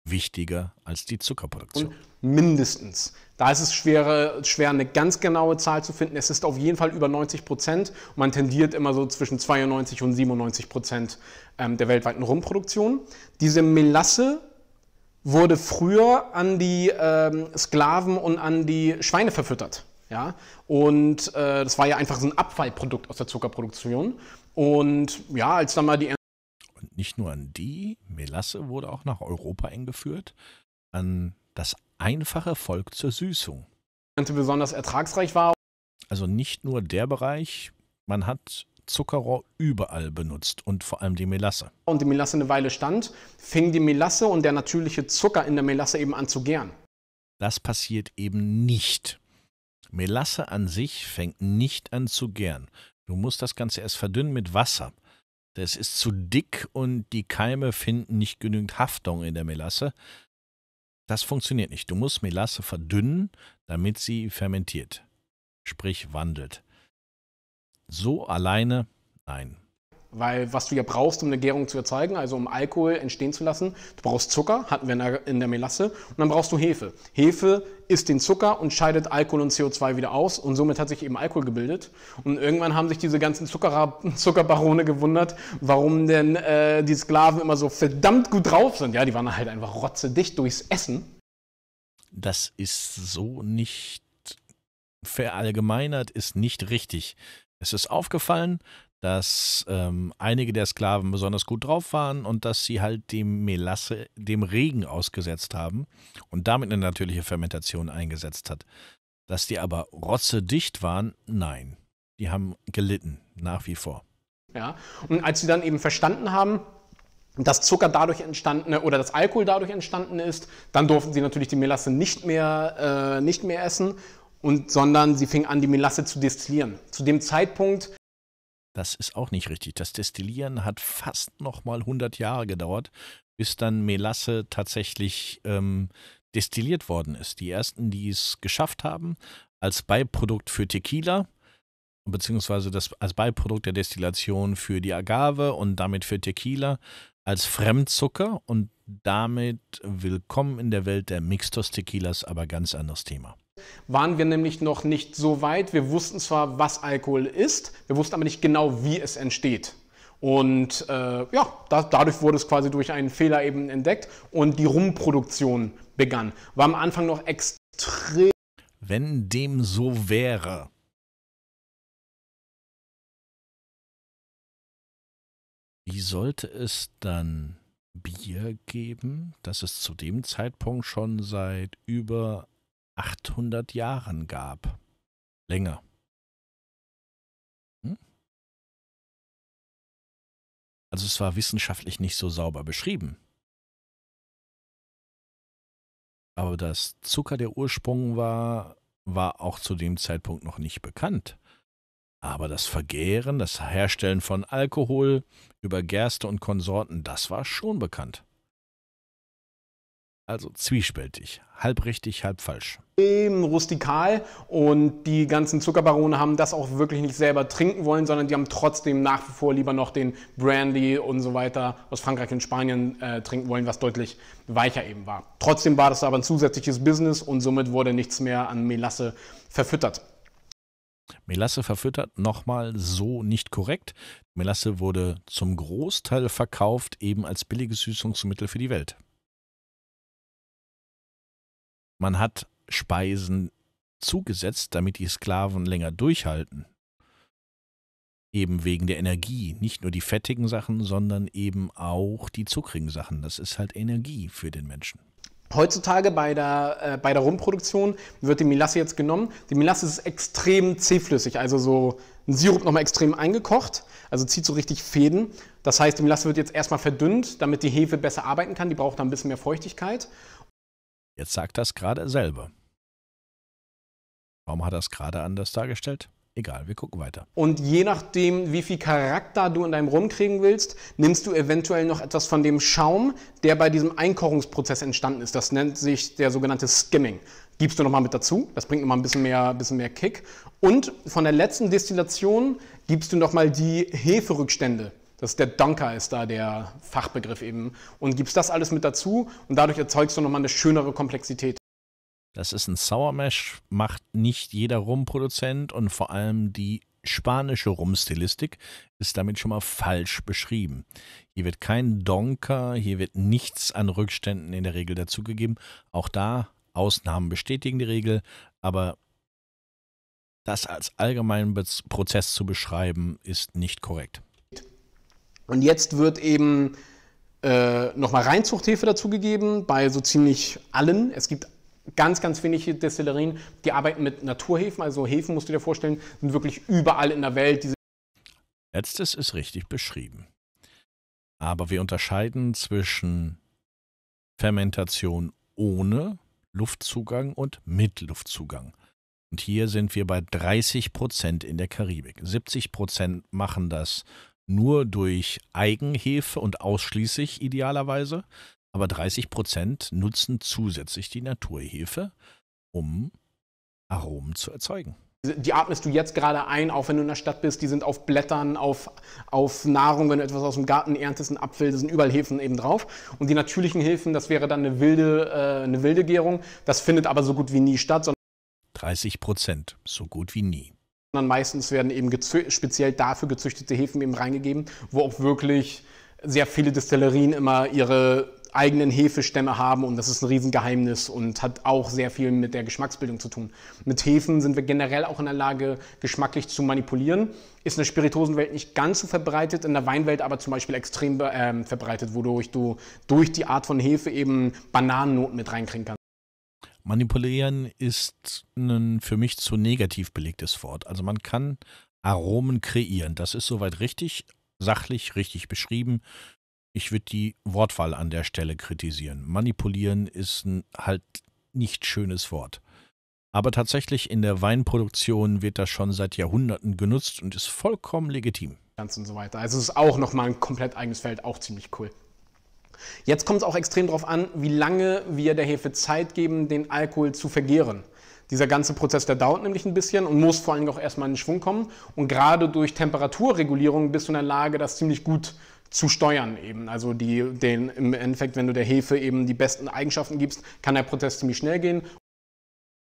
wichtiger als die Zuckerproduktion. Und mindestens. Da ist es schwer, schwer, eine ganz genaue Zahl zu finden. Es ist auf jeden Fall über 90 Prozent. Man tendiert immer so zwischen 92 und 97 Prozent ähm, der weltweiten Rumproduktion. Diese Melasse wurde früher an die ähm, Sklaven und an die Schweine verfüttert. Ja? Und äh, das war ja einfach so ein Abfallprodukt aus der Zuckerproduktion. Und ja, als dann mal die. Und nicht nur an die, Melasse wurde auch nach Europa eingeführt, an das einfache Volk zur Süßung. Besonders ertragsreich war. Also nicht nur der Bereich, man hat Zuckerrohr überall benutzt und vor allem die Melasse. Und die Melasse eine Weile stand, fing die Melasse und der natürliche Zucker in der Melasse eben an zu gären. Das passiert eben nicht. Melasse an sich fängt nicht an zu gären. Du musst das Ganze erst verdünnen mit Wasser. Das ist zu dick und die Keime finden nicht genügend Haftung in der Melasse. Das funktioniert nicht. Du musst Melasse verdünnen, damit sie fermentiert, sprich wandelt. So alleine, nein. Weil was du ja brauchst, um eine Gärung zu erzeugen, also um Alkohol entstehen zu lassen, du brauchst Zucker, hatten wir in der, in der Melasse, und dann brauchst du Hefe. Hefe isst den Zucker und scheidet Alkohol und CO2 wieder aus und somit hat sich eben Alkohol gebildet. Und irgendwann haben sich diese ganzen Zuckerra Zuckerbarone gewundert, warum denn äh, die Sklaven immer so verdammt gut drauf sind. Ja, die waren halt einfach rotzedicht durchs Essen. Das ist so nicht verallgemeinert, ist nicht richtig. Es ist aufgefallen, dass ähm, einige der Sklaven besonders gut drauf waren und dass sie halt dem Melasse, dem Regen ausgesetzt haben und damit eine natürliche Fermentation eingesetzt hat. Dass die aber rotzedicht waren, nein. Die haben gelitten, nach wie vor. Ja, und als sie dann eben verstanden haben, dass Zucker dadurch entstanden oder dass Alkohol dadurch entstanden ist, dann durften sie natürlich die Melasse nicht mehr, äh, nicht mehr essen und, sondern sie fing an, die Melasse zu destillieren. Zu dem Zeitpunkt. Das ist auch nicht richtig. Das Destillieren hat fast nochmal 100 Jahre gedauert, bis dann Melasse tatsächlich ähm, destilliert worden ist. Die ersten, die es geschafft haben, als Beiprodukt für Tequila, beziehungsweise das, als Beiprodukt der Destillation für die Agave und damit für Tequila, als Fremdzucker und damit willkommen in der Welt der Mixtos Tequilas, aber ganz anderes Thema waren wir nämlich noch nicht so weit. Wir wussten zwar, was Alkohol ist, wir wussten aber nicht genau, wie es entsteht. Und äh, ja, da, dadurch wurde es quasi durch einen Fehler eben entdeckt und die Rumproduktion begann. War am Anfang noch extrem. Wenn dem so wäre. Wie sollte es dann Bier geben, das es zu dem Zeitpunkt schon seit über 800 Jahren gab. Länger. Hm? Also es war wissenschaftlich nicht so sauber beschrieben. Aber dass Zucker der Ursprung war, war auch zu dem Zeitpunkt noch nicht bekannt. Aber das Vergären, das Herstellen von Alkohol über Gerste und Konsorten, das war schon bekannt. Also zwiespältig, halb richtig, halb falsch. Eben Rustikal und die ganzen Zuckerbarone haben das auch wirklich nicht selber trinken wollen, sondern die haben trotzdem nach wie vor lieber noch den Brandy und so weiter aus Frankreich und Spanien äh, trinken wollen, was deutlich weicher eben war. Trotzdem war das aber ein zusätzliches Business und somit wurde nichts mehr an Melasse verfüttert. Melasse verfüttert, nochmal so nicht korrekt. Melasse wurde zum Großteil verkauft, eben als billiges Süßungsmittel für die Welt. Man hat Speisen zugesetzt, damit die Sklaven länger durchhalten. Eben wegen der Energie. Nicht nur die fettigen Sachen, sondern eben auch die zuckrigen Sachen. Das ist halt Energie für den Menschen. Heutzutage bei der, äh, bei der Rumproduktion wird die Melasse jetzt genommen. Die Melasse ist extrem zähflüssig, also so ein Sirup nochmal extrem eingekocht, also zieht so richtig Fäden. Das heißt, die Melasse wird jetzt erstmal verdünnt, damit die Hefe besser arbeiten kann. Die braucht dann ein bisschen mehr Feuchtigkeit. Jetzt sagt das gerade selber. Warum hat das gerade anders dargestellt? Egal, wir gucken weiter. Und je nachdem, wie viel Charakter du in deinem Rum kriegen willst, nimmst du eventuell noch etwas von dem Schaum, der bei diesem Einkochungsprozess entstanden ist. Das nennt sich der sogenannte Skimming. Gibst du nochmal mit dazu, das bringt nochmal ein bisschen mehr, bisschen mehr Kick. Und von der letzten Destillation gibst du nochmal die Heferückstände das ist der Donker ist da der Fachbegriff eben. Und gibst das alles mit dazu und dadurch erzeugst du nochmal eine schönere Komplexität. Das ist ein Sour Mash, macht nicht jeder Rumproduzent und vor allem die spanische Rumstilistik ist damit schon mal falsch beschrieben. Hier wird kein Donker, hier wird nichts an Rückständen in der Regel dazugegeben. Auch da Ausnahmen bestätigen die Regel, aber das als allgemeinen Prozess zu beschreiben, ist nicht korrekt. Und jetzt wird eben äh, nochmal Reinzuchthefe dazugegeben bei so ziemlich allen. Es gibt ganz, ganz wenige Destillerien, die arbeiten mit Naturhefen. Also Hefen, musst du dir vorstellen, sind wirklich überall in der Welt. Diese Letztes ist richtig beschrieben. Aber wir unterscheiden zwischen Fermentation ohne Luftzugang und mit Luftzugang. Und hier sind wir bei 30 Prozent in der Karibik. 70 Prozent machen das nur durch Eigenhefe und ausschließlich idealerweise. Aber 30 Prozent nutzen zusätzlich die Naturhefe, um Aromen zu erzeugen. Die atmest du jetzt gerade ein, auch wenn du in der Stadt bist. Die sind auf Blättern, auf, auf Nahrung, wenn du etwas aus dem Garten erntest, ein Apfel, da sind überall Hefen eben drauf. Und die natürlichen Hefen, das wäre dann eine wilde, äh, eine wilde Gärung. Das findet aber so gut wie nie statt. 30 Prozent, so gut wie nie sondern meistens werden eben speziell dafür gezüchtete Hefen eben reingegeben, wo auch wirklich sehr viele Destillerien immer ihre eigenen Hefestämme haben und das ist ein Riesengeheimnis und hat auch sehr viel mit der Geschmacksbildung zu tun. Mit Hefen sind wir generell auch in der Lage, geschmacklich zu manipulieren. Ist in der Spiritosenwelt nicht ganz so verbreitet, in der Weinwelt aber zum Beispiel extrem äh, verbreitet, wodurch du durch die Art von Hefe eben Bananennoten mit reinkriegen kannst. Manipulieren ist ein für mich zu negativ belegtes Wort. Also man kann Aromen kreieren. Das ist soweit richtig, sachlich richtig beschrieben. Ich würde die Wortwahl an der Stelle kritisieren. Manipulieren ist ein halt nicht schönes Wort. Aber tatsächlich in der Weinproduktion wird das schon seit Jahrhunderten genutzt und ist vollkommen legitim. Ganz und so weiter. Also es ist auch nochmal ein komplett eigenes Feld, auch ziemlich cool. Jetzt kommt es auch extrem darauf an, wie lange wir der Hefe Zeit geben, den Alkohol zu vergehren. Dieser ganze Prozess, der dauert nämlich ein bisschen und muss vor allen Dingen auch erstmal in den Schwung kommen. Und gerade durch Temperaturregulierung bist du in der Lage, das ziemlich gut zu steuern eben. Also die, den, im Endeffekt, wenn du der Hefe eben die besten Eigenschaften gibst, kann der Prozess ziemlich schnell gehen.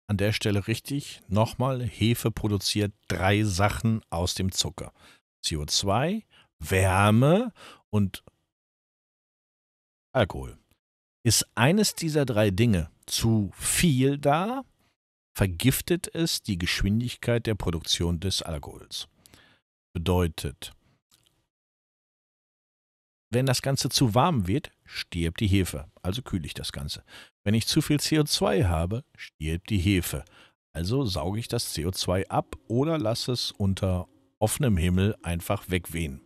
An der Stelle richtig, nochmal, Hefe produziert drei Sachen aus dem Zucker. CO2, Wärme und Alkohol. Ist eines dieser drei Dinge zu viel da, vergiftet es die Geschwindigkeit der Produktion des Alkohols. Bedeutet, wenn das Ganze zu warm wird, stirbt die Hefe, also kühle ich das Ganze. Wenn ich zu viel CO2 habe, stirbt die Hefe, also sauge ich das CO2 ab oder lasse es unter offenem Himmel einfach wegwehen.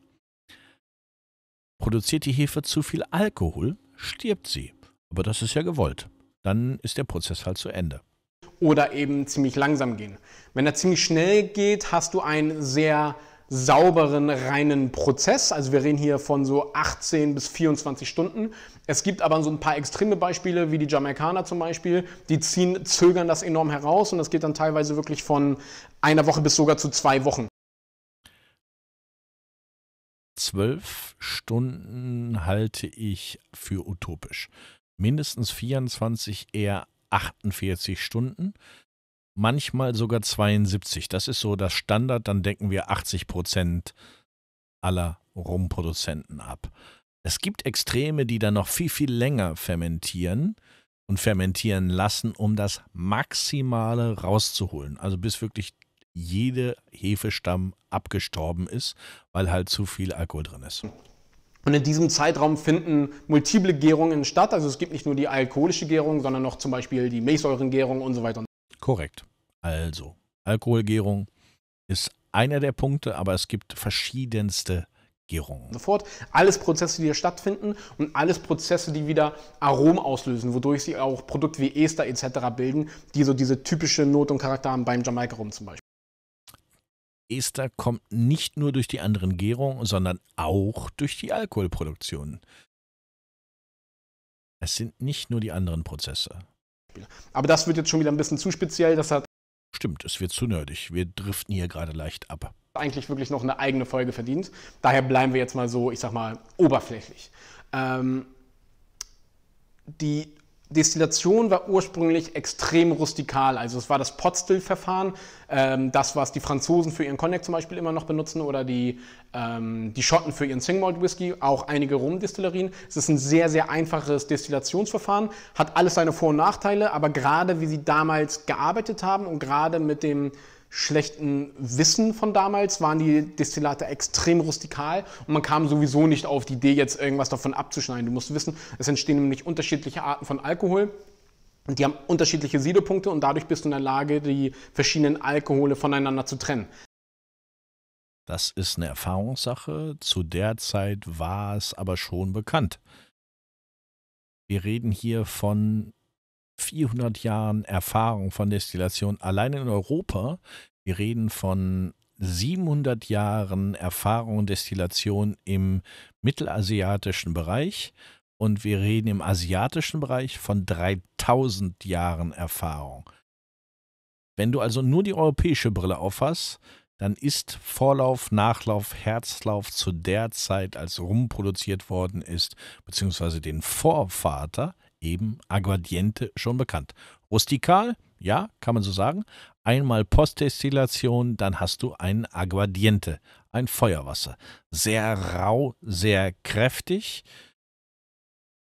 Produziert die Hefe zu viel Alkohol, stirbt sie. Aber das ist ja gewollt. Dann ist der Prozess halt zu Ende. Oder eben ziemlich langsam gehen. Wenn er ziemlich schnell geht, hast du einen sehr sauberen, reinen Prozess. Also wir reden hier von so 18 bis 24 Stunden. Es gibt aber so ein paar extreme Beispiele, wie die Jamaikaner zum Beispiel, die ziehen, zögern das enorm heraus und das geht dann teilweise wirklich von einer Woche bis sogar zu zwei Wochen zwölf Stunden halte ich für utopisch. Mindestens 24, eher 48 Stunden, manchmal sogar 72. Das ist so das Standard, dann decken wir 80 Prozent aller Rumproduzenten ab. Es gibt Extreme, die dann noch viel, viel länger fermentieren und fermentieren lassen, um das Maximale rauszuholen. Also bis wirklich jede Hefestamm abgestorben ist, weil halt zu viel Alkohol drin ist. Und in diesem Zeitraum finden multiple Gärungen statt. Also es gibt nicht nur die alkoholische Gärung, sondern noch zum Beispiel die Milchsäurengärung und so weiter. Korrekt. Also Alkoholgärung ist einer der Punkte, aber es gibt verschiedenste Gärungen. Sofort. Alles Prozesse, die hier stattfinden und alles Prozesse, die wieder Aromen auslösen, wodurch sie auch Produkte wie Ester etc. bilden, die so diese typische Not und Charakter haben beim Jamaika rum zum Beispiel. Ester kommt nicht nur durch die anderen Gärungen, sondern auch durch die Alkoholproduktion. Es sind nicht nur die anderen Prozesse. Aber das wird jetzt schon wieder ein bisschen zu speziell. Das hat Stimmt, es wird zu nerdig. Wir driften hier gerade leicht ab. Eigentlich wirklich noch eine eigene Folge verdient. Daher bleiben wir jetzt mal so, ich sag mal, oberflächlich. Ähm, die Destillation war ursprünglich extrem rustikal. Also es war das Potstill-Verfahren, ähm, das, was die Franzosen für ihren Cognac zum Beispiel immer noch benutzen oder die, ähm, die Schotten für ihren Single Malt Whisky, auch einige Rumdestillerien. Es ist ein sehr, sehr einfaches Destillationsverfahren, hat alles seine Vor- und Nachteile, aber gerade wie sie damals gearbeitet haben und gerade mit dem schlechten Wissen von damals waren die Destillate extrem rustikal und man kam sowieso nicht auf die Idee, jetzt irgendwas davon abzuschneiden. Du musst wissen, es entstehen nämlich unterschiedliche Arten von Alkohol. Und die haben unterschiedliche Siedepunkte und dadurch bist du in der Lage, die verschiedenen Alkohole voneinander zu trennen. Das ist eine Erfahrungssache. Zu der Zeit war es aber schon bekannt. Wir reden hier von 400 Jahren Erfahrung von Destillation allein in Europa. Wir reden von 700 Jahren Erfahrung und Destillation im mittelasiatischen Bereich und wir reden im asiatischen Bereich von 3000 Jahren Erfahrung. Wenn du also nur die europäische Brille aufhast, dann ist Vorlauf, Nachlauf, Herzlauf zu der Zeit, als rumproduziert worden ist, beziehungsweise den Vorvater eben Aguardiente schon bekannt. Rustikal, ja, kann man so sagen. Einmal Postdestillation, dann hast du ein Aguardiente, ein Feuerwasser. Sehr rau, sehr kräftig.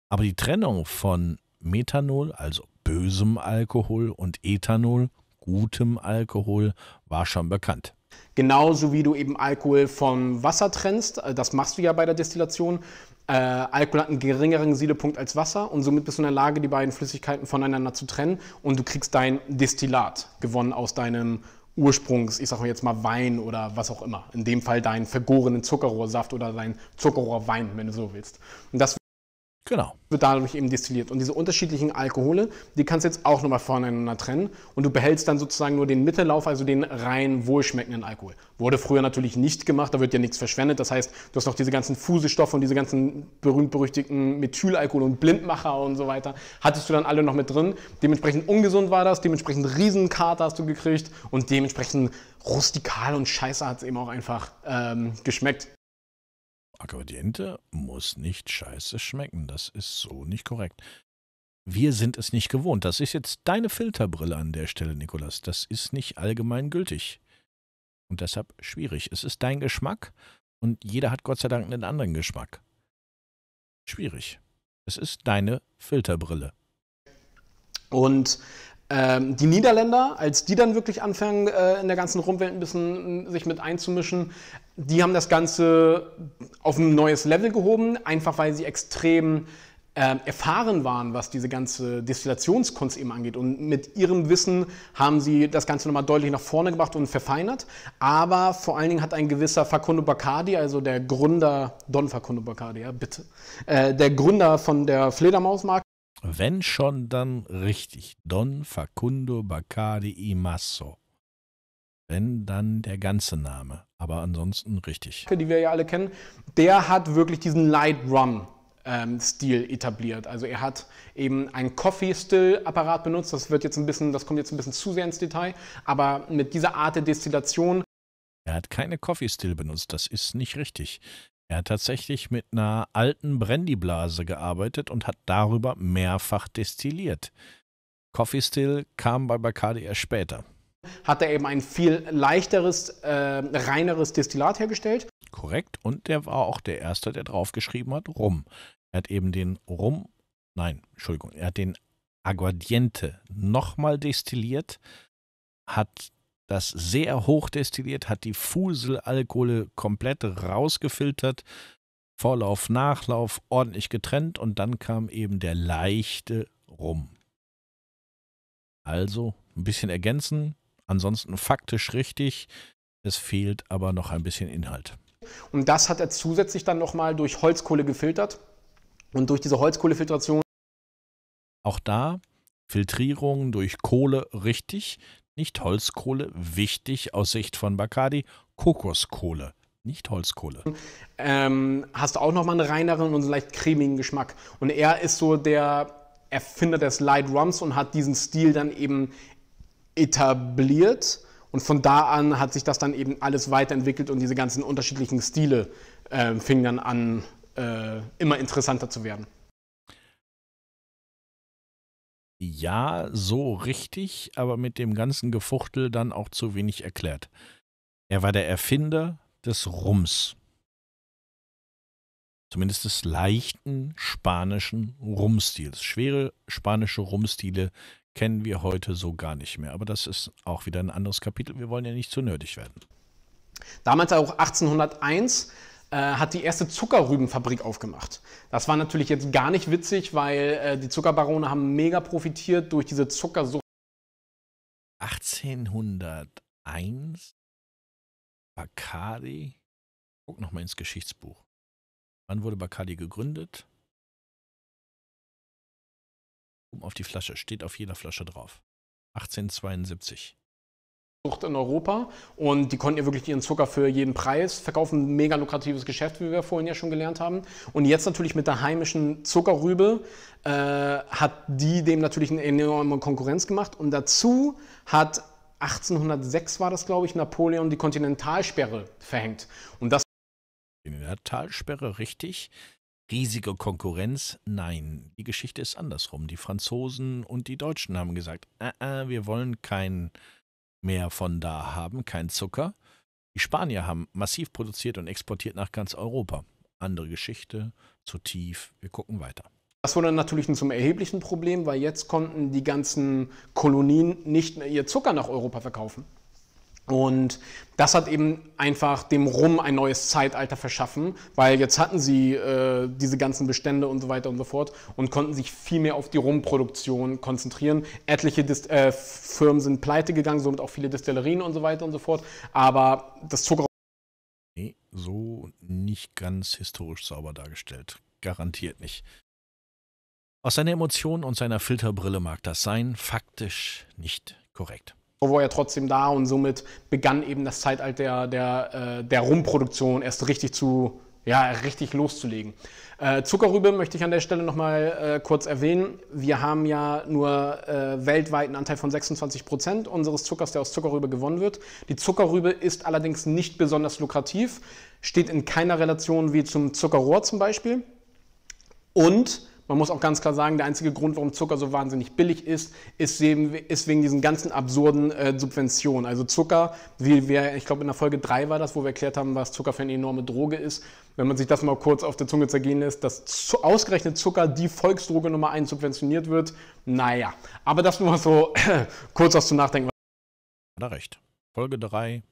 Aber die Trennung von Methanol, also bösem Alkohol, und Ethanol, gutem Alkohol, war schon bekannt. Genauso wie du eben Alkohol vom Wasser trennst, äh, das machst du ja bei der Destillation, äh, Alkohol hat einen geringeren Siedepunkt als Wasser und somit bist du in der Lage, die beiden Flüssigkeiten voneinander zu trennen und du kriegst dein Destillat gewonnen aus deinem Ursprungs, ich sag mal jetzt mal Wein oder was auch immer. In dem Fall deinen vergorenen Zuckerrohrsaft oder deinen Zuckerrohrwein, wenn du so willst. Und das Genau. Wird dadurch eben destilliert. Und diese unterschiedlichen Alkohole, die kannst du jetzt auch nochmal voneinander trennen. Und du behältst dann sozusagen nur den Mittellauf, also den rein wohlschmeckenden Alkohol. Wurde früher natürlich nicht gemacht, da wird ja nichts verschwendet. Das heißt, du hast noch diese ganzen Fusestoffe und diese ganzen berühmt-berüchtigten Methylalkohol und Blindmacher und so weiter. Hattest du dann alle noch mit drin. Dementsprechend ungesund war das, dementsprechend Riesenkater hast du gekriegt und dementsprechend rustikal und scheiße hat es eben auch einfach ähm, geschmeckt. Akkordiente muss nicht scheiße schmecken. Das ist so nicht korrekt. Wir sind es nicht gewohnt. Das ist jetzt deine Filterbrille an der Stelle, Nikolas. Das ist nicht allgemein gültig. Und deshalb schwierig. Es ist dein Geschmack und jeder hat Gott sei Dank einen anderen Geschmack. Schwierig. Es ist deine Filterbrille. Und ähm, die Niederländer, als die dann wirklich anfangen, äh, in der ganzen Rumwelt ein bisschen äh, sich mit einzumischen, die haben das Ganze auf ein neues Level gehoben, einfach weil sie extrem ähm, erfahren waren, was diese ganze Destillationskunst eben angeht. Und mit ihrem Wissen haben sie das Ganze nochmal deutlich nach vorne gebracht und verfeinert. Aber vor allen Dingen hat ein gewisser Facundo Bacardi, also der Gründer, Don Facundo Bacardi, ja, bitte, äh, der Gründer von der Fledermausmarke, wenn schon, dann richtig. Don Facundo Bacardi y Masso. Wenn, dann der ganze Name. Aber ansonsten richtig. Die wir ja alle kennen, der hat wirklich diesen Light Rum. Ähm, Stil etabliert. Also er hat eben einen Coffee-Still-Apparat benutzt. Das wird jetzt ein bisschen, das kommt jetzt ein bisschen zu sehr ins Detail, aber mit dieser Art der Destillation. Er hat keine Coffee-Still benutzt, das ist nicht richtig. Er hat tatsächlich mit einer alten Brandyblase gearbeitet und hat darüber mehrfach destilliert. Coffee Still kam bei Bacardi erst später. Hat er eben ein viel leichteres, äh, reineres Destillat hergestellt? Korrekt, und der war auch der Erste, der draufgeschrieben hat, Rum. Er hat eben den Rum, nein, Entschuldigung, er hat den Aguardiente nochmal destilliert, hat das sehr hoch destilliert, hat die Fuselalkohole komplett rausgefiltert, Vorlauf, Nachlauf ordentlich getrennt und dann kam eben der leichte Rum. Also ein bisschen ergänzen, ansonsten faktisch richtig, es fehlt aber noch ein bisschen Inhalt. Und das hat er zusätzlich dann nochmal durch Holzkohle gefiltert und durch diese Holzkohlefiltration. Auch da Filtrierung durch Kohle richtig, nicht Holzkohle, wichtig aus Sicht von Bacardi, Kokoskohle, nicht Holzkohle. Ähm, hast du auch nochmal einen reineren und leicht cremigen Geschmack. Und er ist so der Erfinder des Light Rums und hat diesen Stil dann eben etabliert. Und von da an hat sich das dann eben alles weiterentwickelt und diese ganzen unterschiedlichen Stile äh, fingen dann an, äh, immer interessanter zu werden. Ja, so richtig, aber mit dem ganzen Gefuchtel dann auch zu wenig erklärt. Er war der Erfinder des Rums. Zumindest des leichten spanischen Rumstils. Schwere spanische Rumstile kennen wir heute so gar nicht mehr. Aber das ist auch wieder ein anderes Kapitel. Wir wollen ja nicht zu nerdig werden. Damals auch 1801 äh, hat die erste Zuckerrübenfabrik aufgemacht. Das war natürlich jetzt gar nicht witzig, weil äh, die Zuckerbarone haben mega profitiert durch diese Zuckersucht. 1801 Bacardi. Guck nochmal ins Geschichtsbuch. Wann wurde Bacardi gegründet? Um auf die Flasche, steht auf jeder Flasche drauf. 1872. Sucht in Europa und die konnten ja wirklich ihren Zucker für jeden Preis verkaufen. Mega lukratives Geschäft, wie wir vorhin ja schon gelernt haben. Und jetzt natürlich mit der heimischen Zuckerrübe äh, hat die dem natürlich eine enorme Konkurrenz gemacht. Und dazu hat 1806 war das, glaube ich, Napoleon die Kontinentalsperre verhängt. Und das Kontinentalsperre, richtig. Riesige Konkurrenz? Nein, die Geschichte ist andersrum. Die Franzosen und die Deutschen haben gesagt, äh, äh, wir wollen keinen mehr von da haben, kein Zucker. Die Spanier haben massiv produziert und exportiert nach ganz Europa. Andere Geschichte, zu tief, wir gucken weiter. Das wurde natürlich zum erheblichen Problem, weil jetzt konnten die ganzen Kolonien nicht mehr ihr Zucker nach Europa verkaufen. Und das hat eben einfach dem Rum ein neues Zeitalter verschaffen, weil jetzt hatten sie äh, diese ganzen Bestände und so weiter und so fort und konnten sich viel mehr auf die Rumproduktion konzentrieren. Etliche Dist äh, Firmen sind pleite gegangen, somit auch viele Destillerien und so weiter und so fort. Aber das Zucker. Nee, so nicht ganz historisch sauber dargestellt. Garantiert nicht. Aus seiner Emotion und seiner Filterbrille mag das sein, faktisch nicht korrekt war ja trotzdem da und somit begann eben das Zeitalter der, der, äh, der Rumproduktion erst richtig zu, ja, richtig loszulegen. Äh, Zuckerrübe möchte ich an der Stelle nochmal äh, kurz erwähnen. Wir haben ja nur äh, weltweit einen Anteil von 26 Prozent unseres Zuckers, der aus Zuckerrübe gewonnen wird. Die Zuckerrübe ist allerdings nicht besonders lukrativ, steht in keiner Relation wie zum Zuckerrohr zum Beispiel. Und man muss auch ganz klar sagen, der einzige Grund, warum Zucker so wahnsinnig billig ist, ist, wegen diesen ganzen absurden äh, Subventionen. Also Zucker, wie wir, ich glaube in der Folge 3 war das, wo wir erklärt haben, was Zucker für eine enorme Droge ist. Wenn man sich das mal kurz auf der Zunge zergehen lässt, dass ausgerechnet Zucker die Volksdroge Nummer 1 subventioniert wird, naja. Aber das nur mal so kurz was zum Nachdenken. Hat er recht. Folge 3,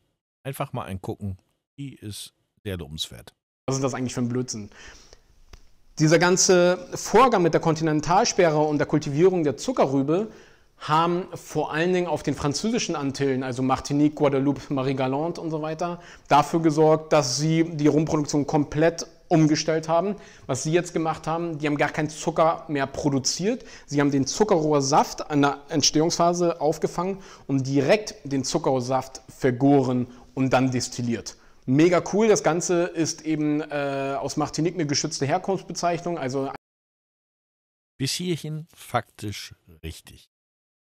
einfach mal angucken, die ist sehr lobenswert. Was ist das eigentlich für ein Blödsinn? Dieser ganze Vorgang mit der Kontinentalsperre und der Kultivierung der Zuckerrübe haben vor allen Dingen auf den französischen Antillen, also Martinique, Guadeloupe, Marie-Galante und so weiter, dafür gesorgt, dass sie die Rumproduktion komplett umgestellt haben. Was sie jetzt gemacht haben, die haben gar keinen Zucker mehr produziert. Sie haben den Zuckerrohrsaft an der Entstehungsphase aufgefangen und direkt den Zuckerrohrsaft vergoren und dann destilliert. Mega cool. Das Ganze ist eben äh, aus Martinique eine geschützte Herkunftsbezeichnung. Also Bis hierhin faktisch richtig.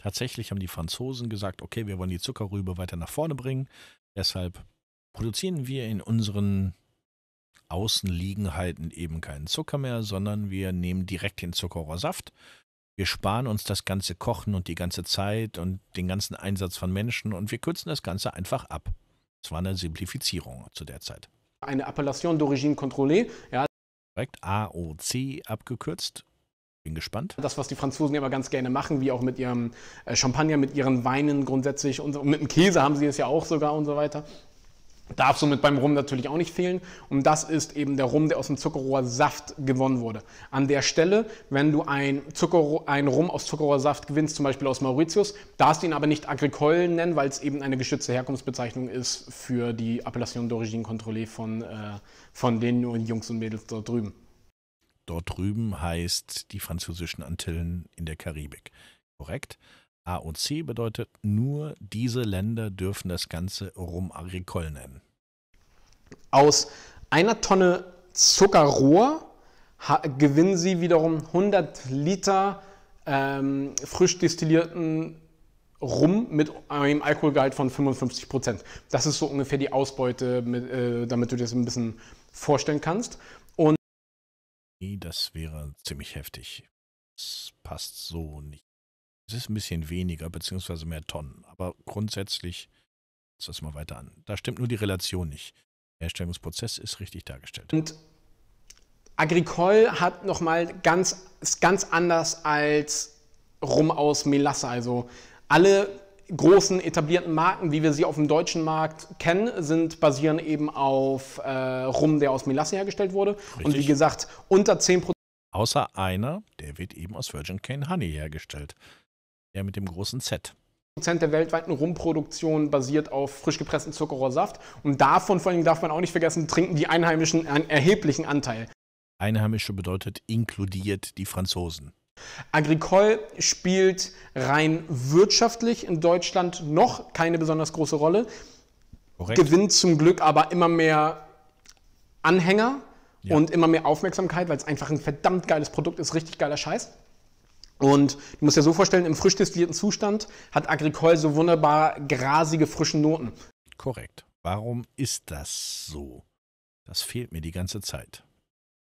Tatsächlich haben die Franzosen gesagt, okay, wir wollen die Zuckerrübe weiter nach vorne bringen. Deshalb produzieren wir in unseren Außenliegenheiten eben keinen Zucker mehr, sondern wir nehmen direkt den Zuckerrohrsaft. Wir sparen uns das ganze Kochen und die ganze Zeit und den ganzen Einsatz von Menschen und wir kürzen das Ganze einfach ab. Es war eine Simplifizierung zu der Zeit. Eine Appellation d'origine contrôlée. Ja. Korrekt, AOC abgekürzt. Bin gespannt. Das, was die Franzosen aber ganz gerne machen, wie auch mit ihrem äh, Champagner, mit ihren Weinen grundsätzlich und mit dem Käse haben sie es ja auch sogar und so weiter. Darf somit beim Rum natürlich auch nicht fehlen. Und das ist eben der Rum, der aus dem Zuckerrohrsaft gewonnen wurde. An der Stelle, wenn du ein, Zuckerrohr, ein Rum aus Zuckerrohrsaft gewinnst, zum Beispiel aus Mauritius, darfst du ihn aber nicht Agricole nennen, weil es eben eine geschützte Herkunftsbezeichnung ist für die Appellation d'origine contrôlée von, äh, von den Jungs und Mädels dort drüben. Dort drüben heißt die französischen Antillen in der Karibik, korrekt? A und C bedeutet, nur diese Länder dürfen das Ganze Rum Agricole nennen. Aus einer Tonne Zuckerrohr gewinnen sie wiederum 100 Liter ähm, frisch destillierten Rum mit einem Alkoholgehalt von 55 Prozent. Das ist so ungefähr die Ausbeute, mit, äh, damit du dir das ein bisschen vorstellen kannst. Und das wäre ziemlich heftig. Das passt so nicht es ist ein bisschen weniger, beziehungsweise mehr Tonnen. Aber grundsätzlich ist das mal weiter an. Da stimmt nur die Relation nicht. Der Herstellungsprozess ist richtig dargestellt. Und Agricole hat nochmal ganz, ist ganz anders als Rum aus Melasse. Also alle großen etablierten Marken, wie wir sie auf dem deutschen Markt kennen, sind basieren eben auf äh, Rum, der aus Melasse hergestellt wurde. Richtig. Und wie gesagt, unter 10%. Außer einer, der wird eben aus Virgin Cane Honey hergestellt. Der mit dem großen Z. Prozent der weltweiten Rumproduktion basiert auf frisch gepresstem Zuckerrohrsaft. Und davon, vor allem darf man auch nicht vergessen, trinken die Einheimischen einen erheblichen Anteil. Einheimische bedeutet inkludiert die Franzosen. Agricole spielt rein wirtschaftlich in Deutschland noch keine besonders große Rolle. Korrekt. Gewinnt zum Glück aber immer mehr Anhänger ja. und immer mehr Aufmerksamkeit, weil es einfach ein verdammt geiles Produkt ist, richtig geiler Scheiß. Und du musst dir so vorstellen, im frisch destillierten Zustand hat Agricole so wunderbar grasige, frische Noten. Korrekt. Warum ist das so? Das fehlt mir die ganze Zeit.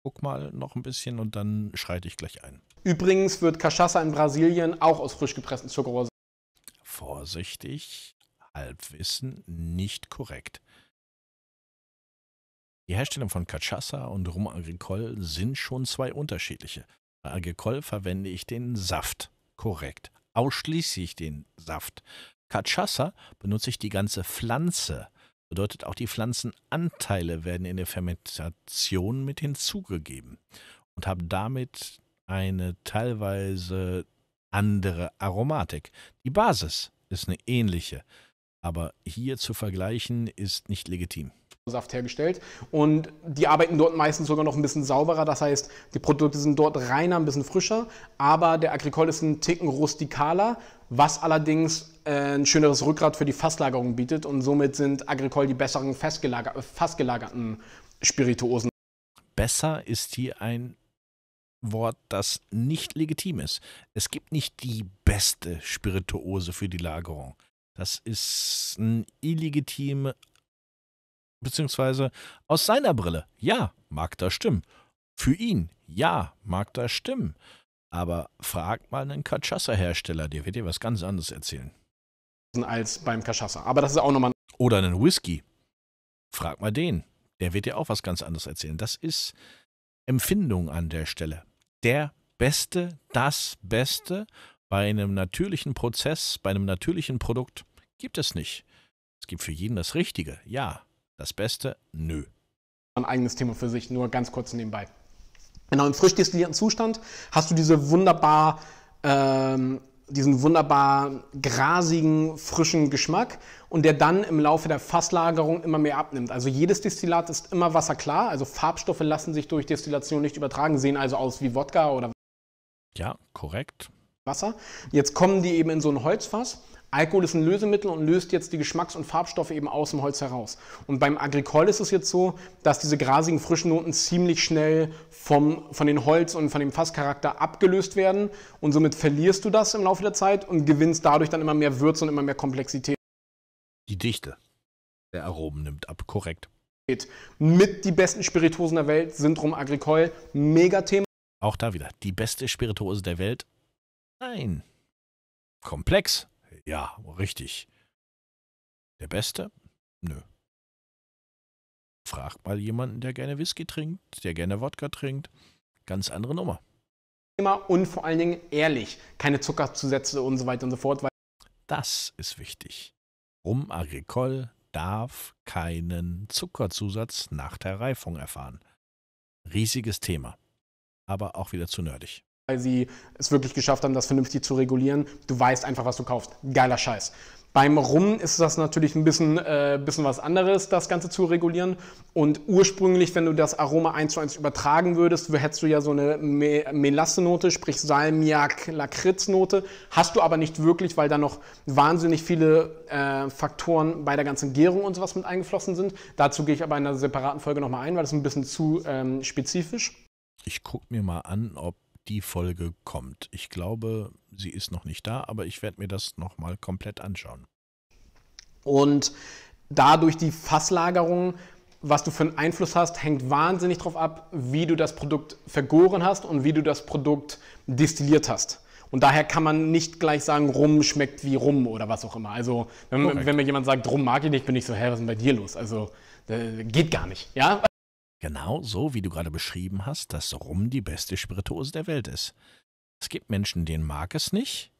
Guck mal noch ein bisschen und dann schreite ich gleich ein. Übrigens wird Cachaça in Brasilien auch aus frisch gepresstem Zuckerrohr. Vorsichtig, Halbwissen, nicht korrekt. Die Herstellung von Cachaça und Rum Agricole sind schon zwei unterschiedliche. Agricol verwende ich den Saft. Korrekt. Ausschließlich den Saft. Cachaça benutze ich die ganze Pflanze. Bedeutet auch die Pflanzenanteile werden in der Fermentation mit hinzugegeben und habe damit eine teilweise andere Aromatik. Die Basis ist eine ähnliche, aber hier zu vergleichen ist nicht legitim. Saft hergestellt. Und die arbeiten dort meistens sogar noch ein bisschen sauberer. Das heißt, die Produkte sind dort reiner, ein bisschen frischer. Aber der Agricol ist ein Ticken rustikaler, was allerdings äh, ein schöneres Rückgrat für die Fasslagerung bietet. Und somit sind Agricol die besseren festgelager fassgelagerten Spirituosen. Besser ist hier ein Wort, das nicht legitim ist. Es gibt nicht die beste Spirituose für die Lagerung. Das ist ein illegitime beziehungsweise aus seiner Brille. Ja, mag das stimmen. Für ihn, ja, mag das stimmen. Aber frag mal einen kachasa hersteller der wird dir was ganz anderes erzählen. Als beim Kachasa. Aber das ist auch nochmal. Oder einen Whisky. Frag mal den. Der wird dir auch was ganz anderes erzählen. Das ist Empfindung an der Stelle. Der Beste, das Beste bei einem natürlichen Prozess, bei einem natürlichen Produkt gibt es nicht. Es gibt für jeden das Richtige, ja. Das Beste, nö. Ein eigenes Thema für sich, nur ganz kurz nebenbei. Genau, im frisch destillierten Zustand hast du diese wunderbar, ähm, diesen wunderbar grasigen, frischen Geschmack und der dann im Laufe der Fasslagerung immer mehr abnimmt. Also jedes Destillat ist immer wasserklar, also Farbstoffe lassen sich durch Destillation nicht übertragen, sehen also aus wie Wodka oder. Ja, korrekt. Wasser. Jetzt kommen die eben in so ein Holzfass Alkohol ist ein Lösemittel und löst jetzt die Geschmacks- und Farbstoffe eben aus dem Holz heraus. Und beim Agricol ist es jetzt so, dass diese grasigen frischen Noten ziemlich schnell vom, von den Holz- und von dem Fasscharakter abgelöst werden und somit verlierst du das im Laufe der Zeit und gewinnst dadurch dann immer mehr Würze und immer mehr Komplexität. Die Dichte der Aromen nimmt ab, korrekt. Mit die besten Spirituosen der Welt sind rum Agricol, Megathema. Auch da wieder, die beste Spirituose der Welt? Nein. Komplex. Ja, richtig. Der Beste? Nö. Frag mal jemanden, der gerne Whisky trinkt, der gerne Wodka trinkt. Ganz andere Nummer. Und vor allen Dingen ehrlich. Keine Zuckerzusätze und so weiter und so fort. das ist wichtig. Rum Agricole darf keinen Zuckerzusatz nach der Reifung erfahren. Riesiges Thema. Aber auch wieder zu nerdig weil sie es wirklich geschafft haben, das vernünftig zu regulieren. Du weißt einfach, was du kaufst. Geiler Scheiß. Beim Rum ist das natürlich ein bisschen, äh, bisschen was anderes, das Ganze zu regulieren. Und ursprünglich, wenn du das Aroma 1 zu 1 übertragen würdest, hättest du ja so eine Me Melasse-Note, sprich Salmiak-Lakritz-Note. Hast du aber nicht wirklich, weil da noch wahnsinnig viele äh, Faktoren bei der ganzen Gärung und sowas mit eingeflossen sind. Dazu gehe ich aber in einer separaten Folge nochmal ein, weil das ist ein bisschen zu ähm, spezifisch. Ich gucke mir mal an, ob die Folge kommt. Ich glaube, sie ist noch nicht da, aber ich werde mir das nochmal komplett anschauen. Und dadurch die Fasslagerung, was du für einen Einfluss hast, hängt wahnsinnig darauf ab, wie du das Produkt vergoren hast und wie du das Produkt destilliert hast. Und daher kann man nicht gleich sagen, rum schmeckt wie rum oder was auch immer. Also, wenn, wenn mir jemand sagt, rum mag ich nicht, bin ich so, hä, was ist denn bei dir los? Also, äh, geht gar nicht. Ja? Genau so, wie du gerade beschrieben hast, dass Rum die beste Spirituose der Welt ist. Es gibt Menschen, denen mag es nicht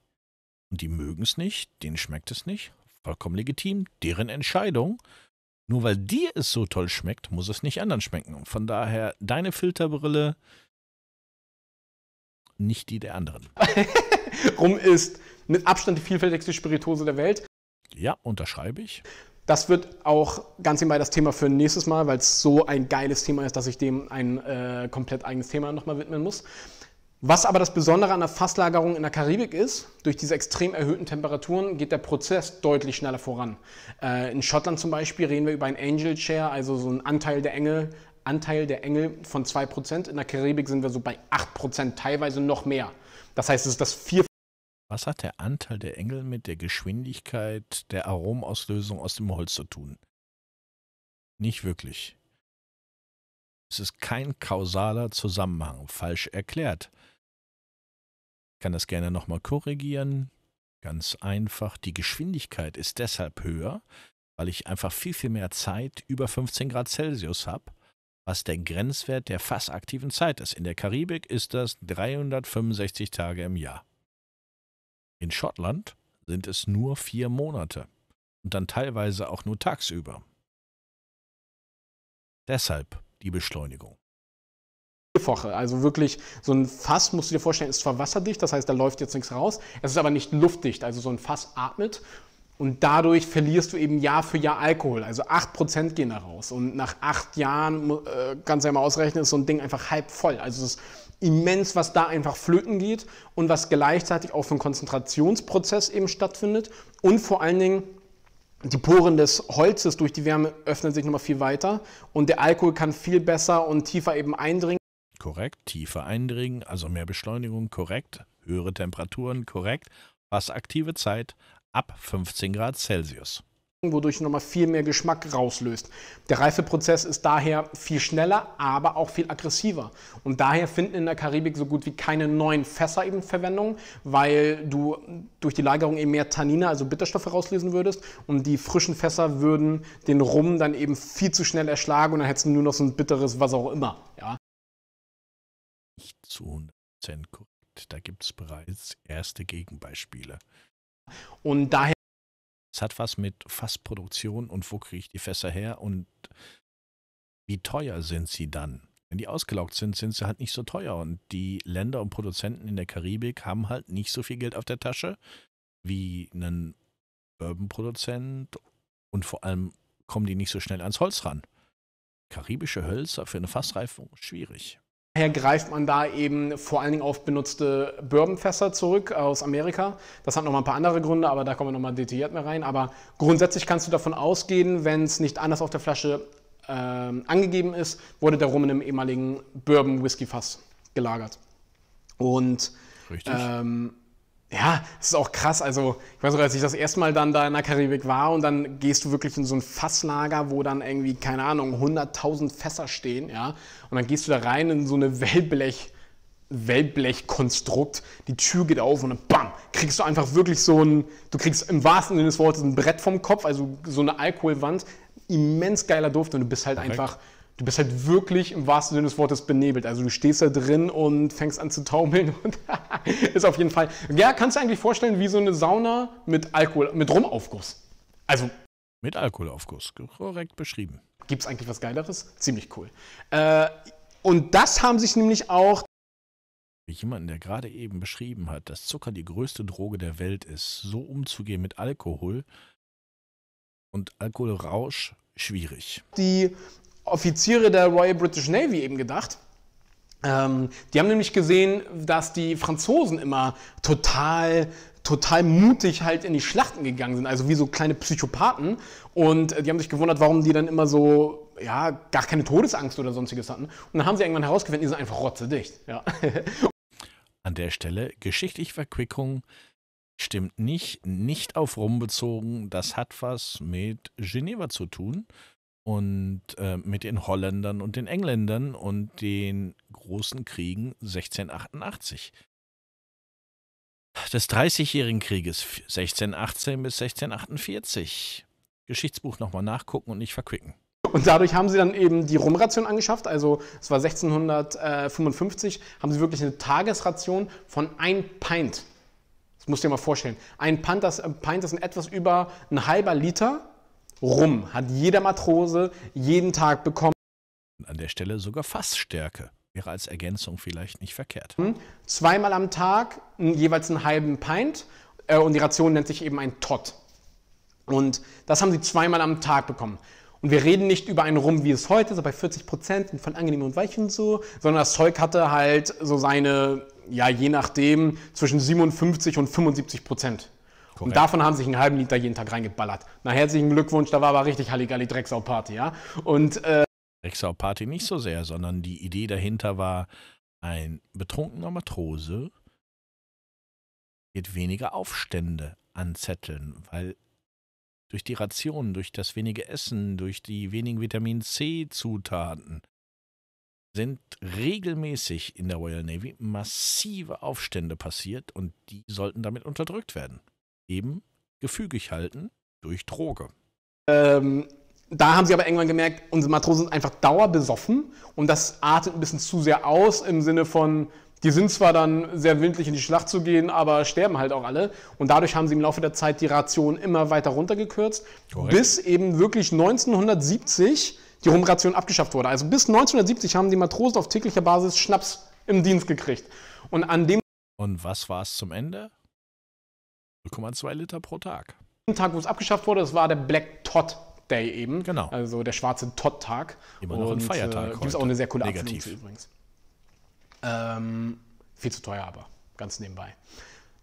und die mögen es nicht, denen schmeckt es nicht. Vollkommen legitim, deren Entscheidung. Nur weil dir es so toll schmeckt, muss es nicht anderen schmecken. Und von daher deine Filterbrille, nicht die der anderen. Rum ist mit Abstand die vielfältigste Spirituose der Welt. Ja, unterschreibe ich. Das wird auch ganz nebenbei das Thema für nächstes Mal, weil es so ein geiles Thema ist, dass ich dem ein äh, komplett eigenes Thema nochmal widmen muss. Was aber das Besondere an der Fasslagerung in der Karibik ist, durch diese extrem erhöhten Temperaturen geht der Prozess deutlich schneller voran. Äh, in Schottland zum Beispiel reden wir über einen Angel Share, also so einen Anteil der Engel, Anteil der Engel von 2%. In der Karibik sind wir so bei 8%, teilweise noch mehr. Das heißt, es ist das vier was hat der Anteil der Engel mit der Geschwindigkeit der Aromauslösung aus dem Holz zu tun? Nicht wirklich. Es ist kein kausaler Zusammenhang, falsch erklärt. Ich kann das gerne nochmal korrigieren. Ganz einfach, die Geschwindigkeit ist deshalb höher, weil ich einfach viel, viel mehr Zeit über 15 Grad Celsius habe, was der Grenzwert der fast aktiven Zeit ist. In der Karibik ist das 365 Tage im Jahr. In Schottland sind es nur vier Monate und dann teilweise auch nur tagsüber. Deshalb die Beschleunigung. Woche. Also wirklich, so ein Fass musst du dir vorstellen, ist zwar wasserdicht, das heißt, da läuft jetzt nichts raus, es ist aber nicht luftdicht. Also so ein Fass atmet und dadurch verlierst du eben Jahr für Jahr Alkohol. Also 8% gehen da raus. Und nach acht Jahren, äh, kannst du ja mal ausrechnen, ist so ein Ding einfach halb voll. Also es ist immens, was da einfach flöten geht und was gleichzeitig auch für einen Konzentrationsprozess eben stattfindet und vor allen Dingen die Poren des Holzes durch die Wärme öffnen sich nochmal viel weiter und der Alkohol kann viel besser und tiefer eben eindringen. Korrekt, tiefer eindringen, also mehr Beschleunigung, korrekt, höhere Temperaturen, korrekt, was aktive Zeit ab 15 Grad Celsius wodurch du nochmal viel mehr Geschmack rauslöst. Der Reifeprozess ist daher viel schneller, aber auch viel aggressiver. Und daher finden in der Karibik so gut wie keine neuen Fässer eben Verwendung, weil du durch die Lagerung eben mehr Tannine, also Bitterstoffe rauslösen würdest und die frischen Fässer würden den Rum dann eben viel zu schnell erschlagen und dann hättest du nur noch so ein bitteres, was auch immer. Ja. Nicht zu 100% korrekt. Da gibt es bereits erste Gegenbeispiele. Und daher es hat was mit Fassproduktion und wo kriege ich die Fässer her und wie teuer sind sie dann? Wenn die ausgelaugt sind, sind sie halt nicht so teuer und die Länder und Produzenten in der Karibik haben halt nicht so viel Geld auf der Tasche wie ein Bourbon-Produzent und vor allem kommen die nicht so schnell ans Holz ran. Karibische Hölzer für eine Fassreifung schwierig. Daher greift man da eben vor allen Dingen auf benutzte Bourbonfässer zurück aus Amerika. Das hat nochmal ein paar andere Gründe, aber da kommen wir nochmal detailliert mehr rein. Aber grundsätzlich kannst du davon ausgehen, wenn es nicht anders auf der Flasche äh, angegeben ist, wurde der Rum in einem ehemaligen Bourbon-Whisky-Fass gelagert. Und Richtig. Ähm, ja, das ist auch krass. Also, ich weiß noch, als ich das erste Mal dann da in der Karibik war und dann gehst du wirklich in so ein Fasslager, wo dann irgendwie, keine Ahnung, 100.000 Fässer stehen, ja. Und dann gehst du da rein in so eine Wellblech, Wellblechkonstrukt. Die Tür geht auf und dann bam, kriegst du einfach wirklich so ein, du kriegst im wahrsten Sinne des Wortes ein Brett vom Kopf, also so eine Alkoholwand. Immens geiler Duft und du bist halt Perfekt. einfach du bist halt wirklich im wahrsten Sinne des Wortes benebelt. Also du stehst da drin und fängst an zu taumeln und ist auf jeden Fall. Ja, kannst du eigentlich vorstellen, wie so eine Sauna mit Alkohol, mit Rumaufguss. Also. Mit Alkoholaufguss, korrekt beschrieben. Gibt es eigentlich was Geileres? Ziemlich cool. Äh, und das haben sich nämlich auch. Jemanden, der gerade eben beschrieben hat, dass Zucker die größte Droge der Welt ist, so umzugehen mit Alkohol und Alkoholrausch schwierig. Die Offiziere der Royal British Navy eben gedacht. Ähm, die haben nämlich gesehen, dass die Franzosen immer total total mutig halt in die Schlachten gegangen sind, also wie so kleine Psychopathen. Und äh, die haben sich gewundert, warum die dann immer so, ja, gar keine Todesangst oder sonstiges hatten. Und dann haben sie irgendwann herausgefunden, die sind einfach rotzedicht. Ja. An der Stelle, geschichtliche Verquickung stimmt nicht, nicht auf rumbezogen. Das hat was mit Geneva zu tun und äh, mit den Holländern und den Engländern und den großen Kriegen 1688. Des Dreißigjährigen Krieges 1618 bis 1648. Geschichtsbuch nochmal nachgucken und nicht verquicken. Und dadurch haben sie dann eben die Rumration angeschafft. Also es war 1655, haben sie wirklich eine Tagesration von ein Pint. Das musst du dir mal vorstellen. Ein Pint, das, äh, Pint ist etwas über ein halber Liter rum hat jeder Matrose jeden Tag bekommen. An der Stelle sogar Fassstärke wäre als Ergänzung vielleicht nicht verkehrt. Zweimal am Tag jeweils einen halben Pint äh, und die Ration nennt sich eben ein Tot. Und das haben sie zweimal am Tag bekommen. Und wir reden nicht über einen Rum, wie es heute ist, bei 40 Prozent von angenehm und weich und so, sondern das Zeug hatte halt so seine, ja, je nachdem, zwischen 57 und 75 Prozent. Korrekt. Und davon haben sich einen halben Liter jeden Tag reingeballert. Na, herzlichen Glückwunsch, da war aber richtig Halligalli Drecksau-Party, ja. Und. Äh, Drecksau-Party nicht so sehr, sondern die Idee dahinter war, ein betrunkener Matrose wird weniger Aufstände anzetteln, weil durch die Ration, durch das wenige Essen, durch die wenigen Vitamin C-Zutaten sind regelmäßig in der Royal Navy massive Aufstände passiert und die sollten damit unterdrückt werden eben gefügig halten durch Droge. Ähm, da haben sie aber irgendwann gemerkt, unsere Matrosen sind einfach dauerbesoffen und das artet ein bisschen zu sehr aus im Sinne von, die sind zwar dann sehr windlich in die Schlacht zu gehen, aber sterben halt auch alle. Und dadurch haben sie im Laufe der Zeit die Ration immer weiter runtergekürzt, Korrekt. bis eben wirklich 1970 die Rumration abgeschafft wurde. Also bis 1970 haben die Matrosen auf täglicher Basis Schnaps im Dienst gekriegt. Und an dem. Und was war es zum Ende? 0,2 Liter pro Tag. Ein Tag, wo es abgeschafft wurde, das war der Black Tot Day eben. Genau. Also der schwarze Tot-Tag. Immer noch ein äh, Feiertag. Äh, Gibt es auch eine sehr coole Negativ. Abfindung übrigens. Ähm, viel zu teuer aber, ganz nebenbei.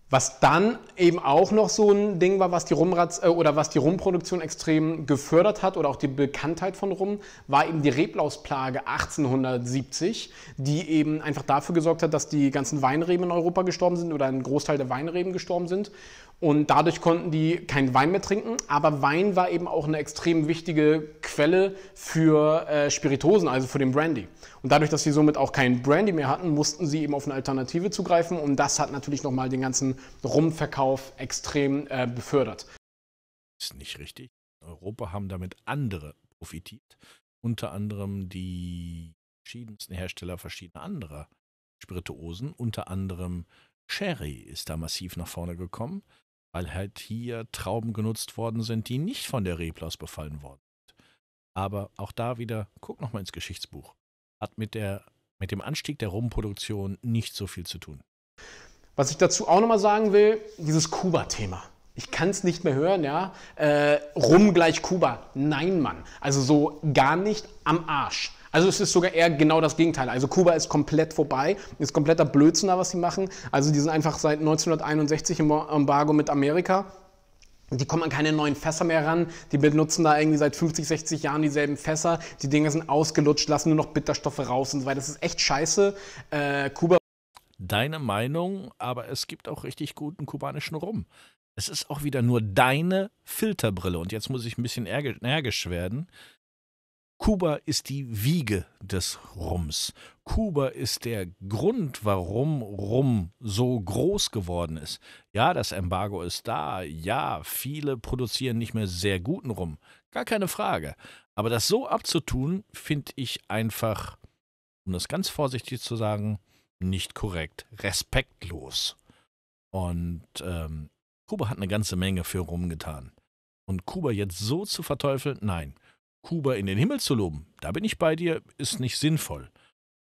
Was dann eben auch noch so ein Ding war, was die Rumrats äh, oder was die Rumproduktion extrem gefördert hat oder auch die Bekanntheit von Rum, war eben die Reblausplage 1870, die eben einfach dafür gesorgt hat, dass die ganzen Weinreben in Europa gestorben sind oder ein Großteil der Weinreben gestorben sind. Und dadurch konnten die keinen Wein mehr trinken, aber Wein war eben auch eine extrem wichtige Quelle für äh, Spiritosen, also für den Brandy. Und dadurch, dass sie somit auch keinen Brandy mehr hatten, mussten sie eben auf eine Alternative zugreifen und das hat natürlich nochmal den ganzen Rumverkauf extrem äh, befördert. Ist nicht richtig. In Europa haben damit andere profitiert, unter anderem die verschiedensten Hersteller verschiedener anderer Spirituosen, unter anderem Sherry ist da massiv nach vorne gekommen weil halt hier Trauben genutzt worden sind, die nicht von der Reblaus befallen worden sind. Aber auch da wieder, guck nochmal ins Geschichtsbuch. Hat mit, der, mit dem Anstieg der Rumproduktion nicht so viel zu tun. Was ich dazu auch nochmal sagen will, dieses Kuba-Thema. Ich kann es nicht mehr hören, ja. Äh, rum gleich Kuba. Nein, Mann. Also so gar nicht am Arsch. Also es ist sogar eher genau das Gegenteil. Also Kuba ist komplett vorbei, ist kompletter Blödsinn da, was sie machen. Also die sind einfach seit 1961 im Embargo mit Amerika. Die kommen an keine neuen Fässer mehr ran. Die benutzen da irgendwie seit 50, 60 Jahren dieselben Fässer. Die Dinge sind ausgelutscht, lassen nur noch Bitterstoffe raus und so weiter. Das ist echt scheiße. Äh, Kuba. Deine Meinung, aber es gibt auch richtig guten kubanischen Rum. Es ist auch wieder nur deine Filterbrille. Und jetzt muss ich ein bisschen ärgisch werden Kuba ist die Wiege des Rums. Kuba ist der Grund, warum Rum so groß geworden ist. Ja, das Embargo ist da. Ja, viele produzieren nicht mehr sehr guten Rum. Gar keine Frage. Aber das so abzutun, finde ich einfach, um das ganz vorsichtig zu sagen, nicht korrekt. Respektlos. Und ähm, Kuba hat eine ganze Menge für Rum getan. Und Kuba jetzt so zu verteufeln, nein. Kuba in den Himmel zu loben, da bin ich bei dir, ist nicht sinnvoll.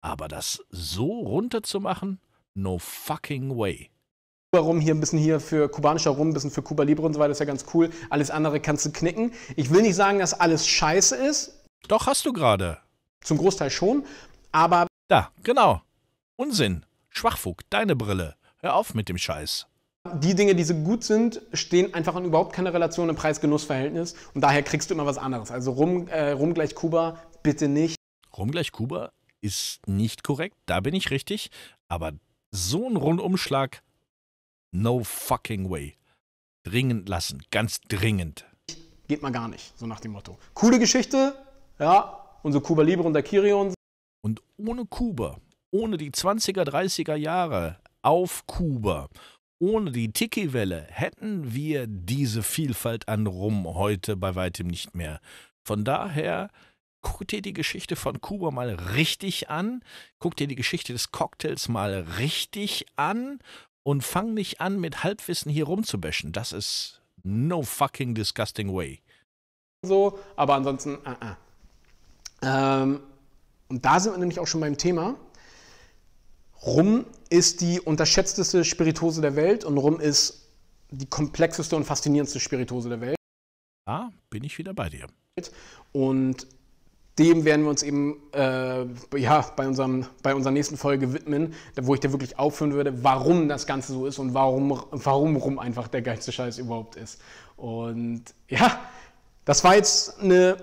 Aber das so runterzumachen, no fucking way. Rum hier ein bisschen hier für kubanischer Rum, ein bisschen für Kuba Libre und so weiter, ist ja ganz cool. Alles andere kannst du knicken. Ich will nicht sagen, dass alles scheiße ist. Doch hast du gerade. Zum Großteil schon, aber. Da, genau. Unsinn. Schwachfug, deine Brille. Hör auf mit dem Scheiß die Dinge, die so gut sind, stehen einfach in überhaupt keine Relation im Preis-Genuss-Verhältnis und daher kriegst du immer was anderes. Also rum, äh, rum gleich Kuba, bitte nicht. Rum gleich Kuba ist nicht korrekt, da bin ich richtig, aber so ein Rundumschlag, no fucking way. Dringend lassen, ganz dringend. Geht mal gar nicht, so nach dem Motto. Coole Geschichte, ja, unsere Kuba Libre und der Kirion. Und ohne Kuba, ohne die 20er, 30er Jahre auf Kuba ohne die Tiki-Welle hätten wir diese Vielfalt an Rum heute bei weitem nicht mehr. Von daher guck dir die Geschichte von Kuba mal richtig an, guck dir die Geschichte des Cocktails mal richtig an und fang nicht an, mit Halbwissen hier rumzubäschen. Das ist no fucking disgusting way. So, aber ansonsten, uh, uh. Ähm, und da sind wir nämlich auch schon beim Thema. Rum ist die unterschätzteste Spiritose der Welt und Rum ist die komplexeste und faszinierendste Spiritose der Welt. Da bin ich wieder bei dir. Und dem werden wir uns eben äh, ja, bei, unserem, bei unserer nächsten Folge widmen, wo ich dir wirklich aufführen würde, warum das Ganze so ist und warum, warum rum einfach der geilste Scheiß überhaupt ist. Und ja, das war jetzt eine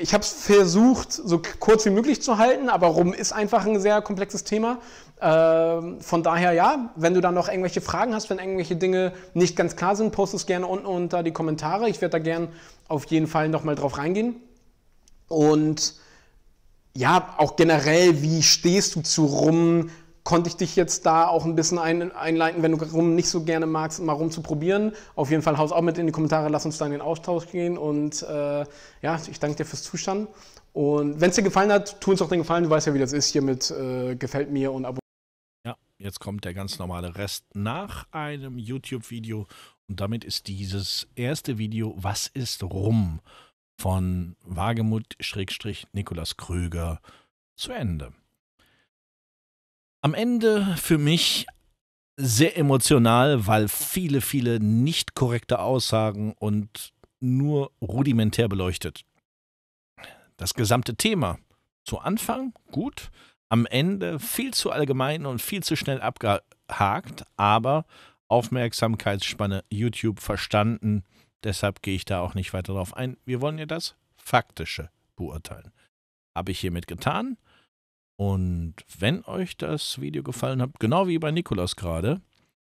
ich habe es versucht, so kurz wie möglich zu halten, aber rum ist einfach ein sehr komplexes Thema. Äh, von daher ja, wenn du da noch irgendwelche Fragen hast, wenn irgendwelche Dinge nicht ganz klar sind, post es gerne unten unter die Kommentare. Ich werde da gerne auf jeden Fall nochmal drauf reingehen. Und ja, auch generell, wie stehst du zu rum? konnte ich dich jetzt da auch ein bisschen ein, einleiten, wenn du rum nicht so gerne magst, mal rumzuprobieren. Auf jeden Fall haus auch mit in die Kommentare, lass uns da in den Austausch gehen und äh, ja, ich danke dir fürs Zuschauen. Und wenn es dir gefallen hat, tu uns auch den Gefallen, du weißt ja, wie das ist hier mit äh, gefällt mir und abonniert. Ja, jetzt kommt der ganz normale Rest nach einem YouTube-Video und damit ist dieses erste Video Was ist rum? von Wagemut-Nikolas Krüger zu Ende. Am Ende für mich sehr emotional, weil viele, viele nicht korrekte Aussagen und nur rudimentär beleuchtet. Das gesamte Thema zu Anfang gut, am Ende viel zu allgemein und viel zu schnell abgehakt, aber Aufmerksamkeitsspanne YouTube verstanden. Deshalb gehe ich da auch nicht weiter drauf ein. Wir wollen ja das Faktische beurteilen. Habe ich hiermit getan. Und wenn euch das Video gefallen hat, genau wie bei Nikolas gerade,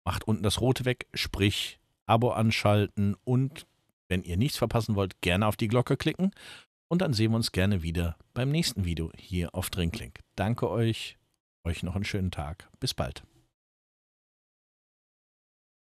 macht unten das Rote weg, sprich Abo anschalten und wenn ihr nichts verpassen wollt, gerne auf die Glocke klicken. Und dann sehen wir uns gerne wieder beim nächsten Video hier auf Drinklink. Danke euch, euch noch einen schönen Tag. Bis bald.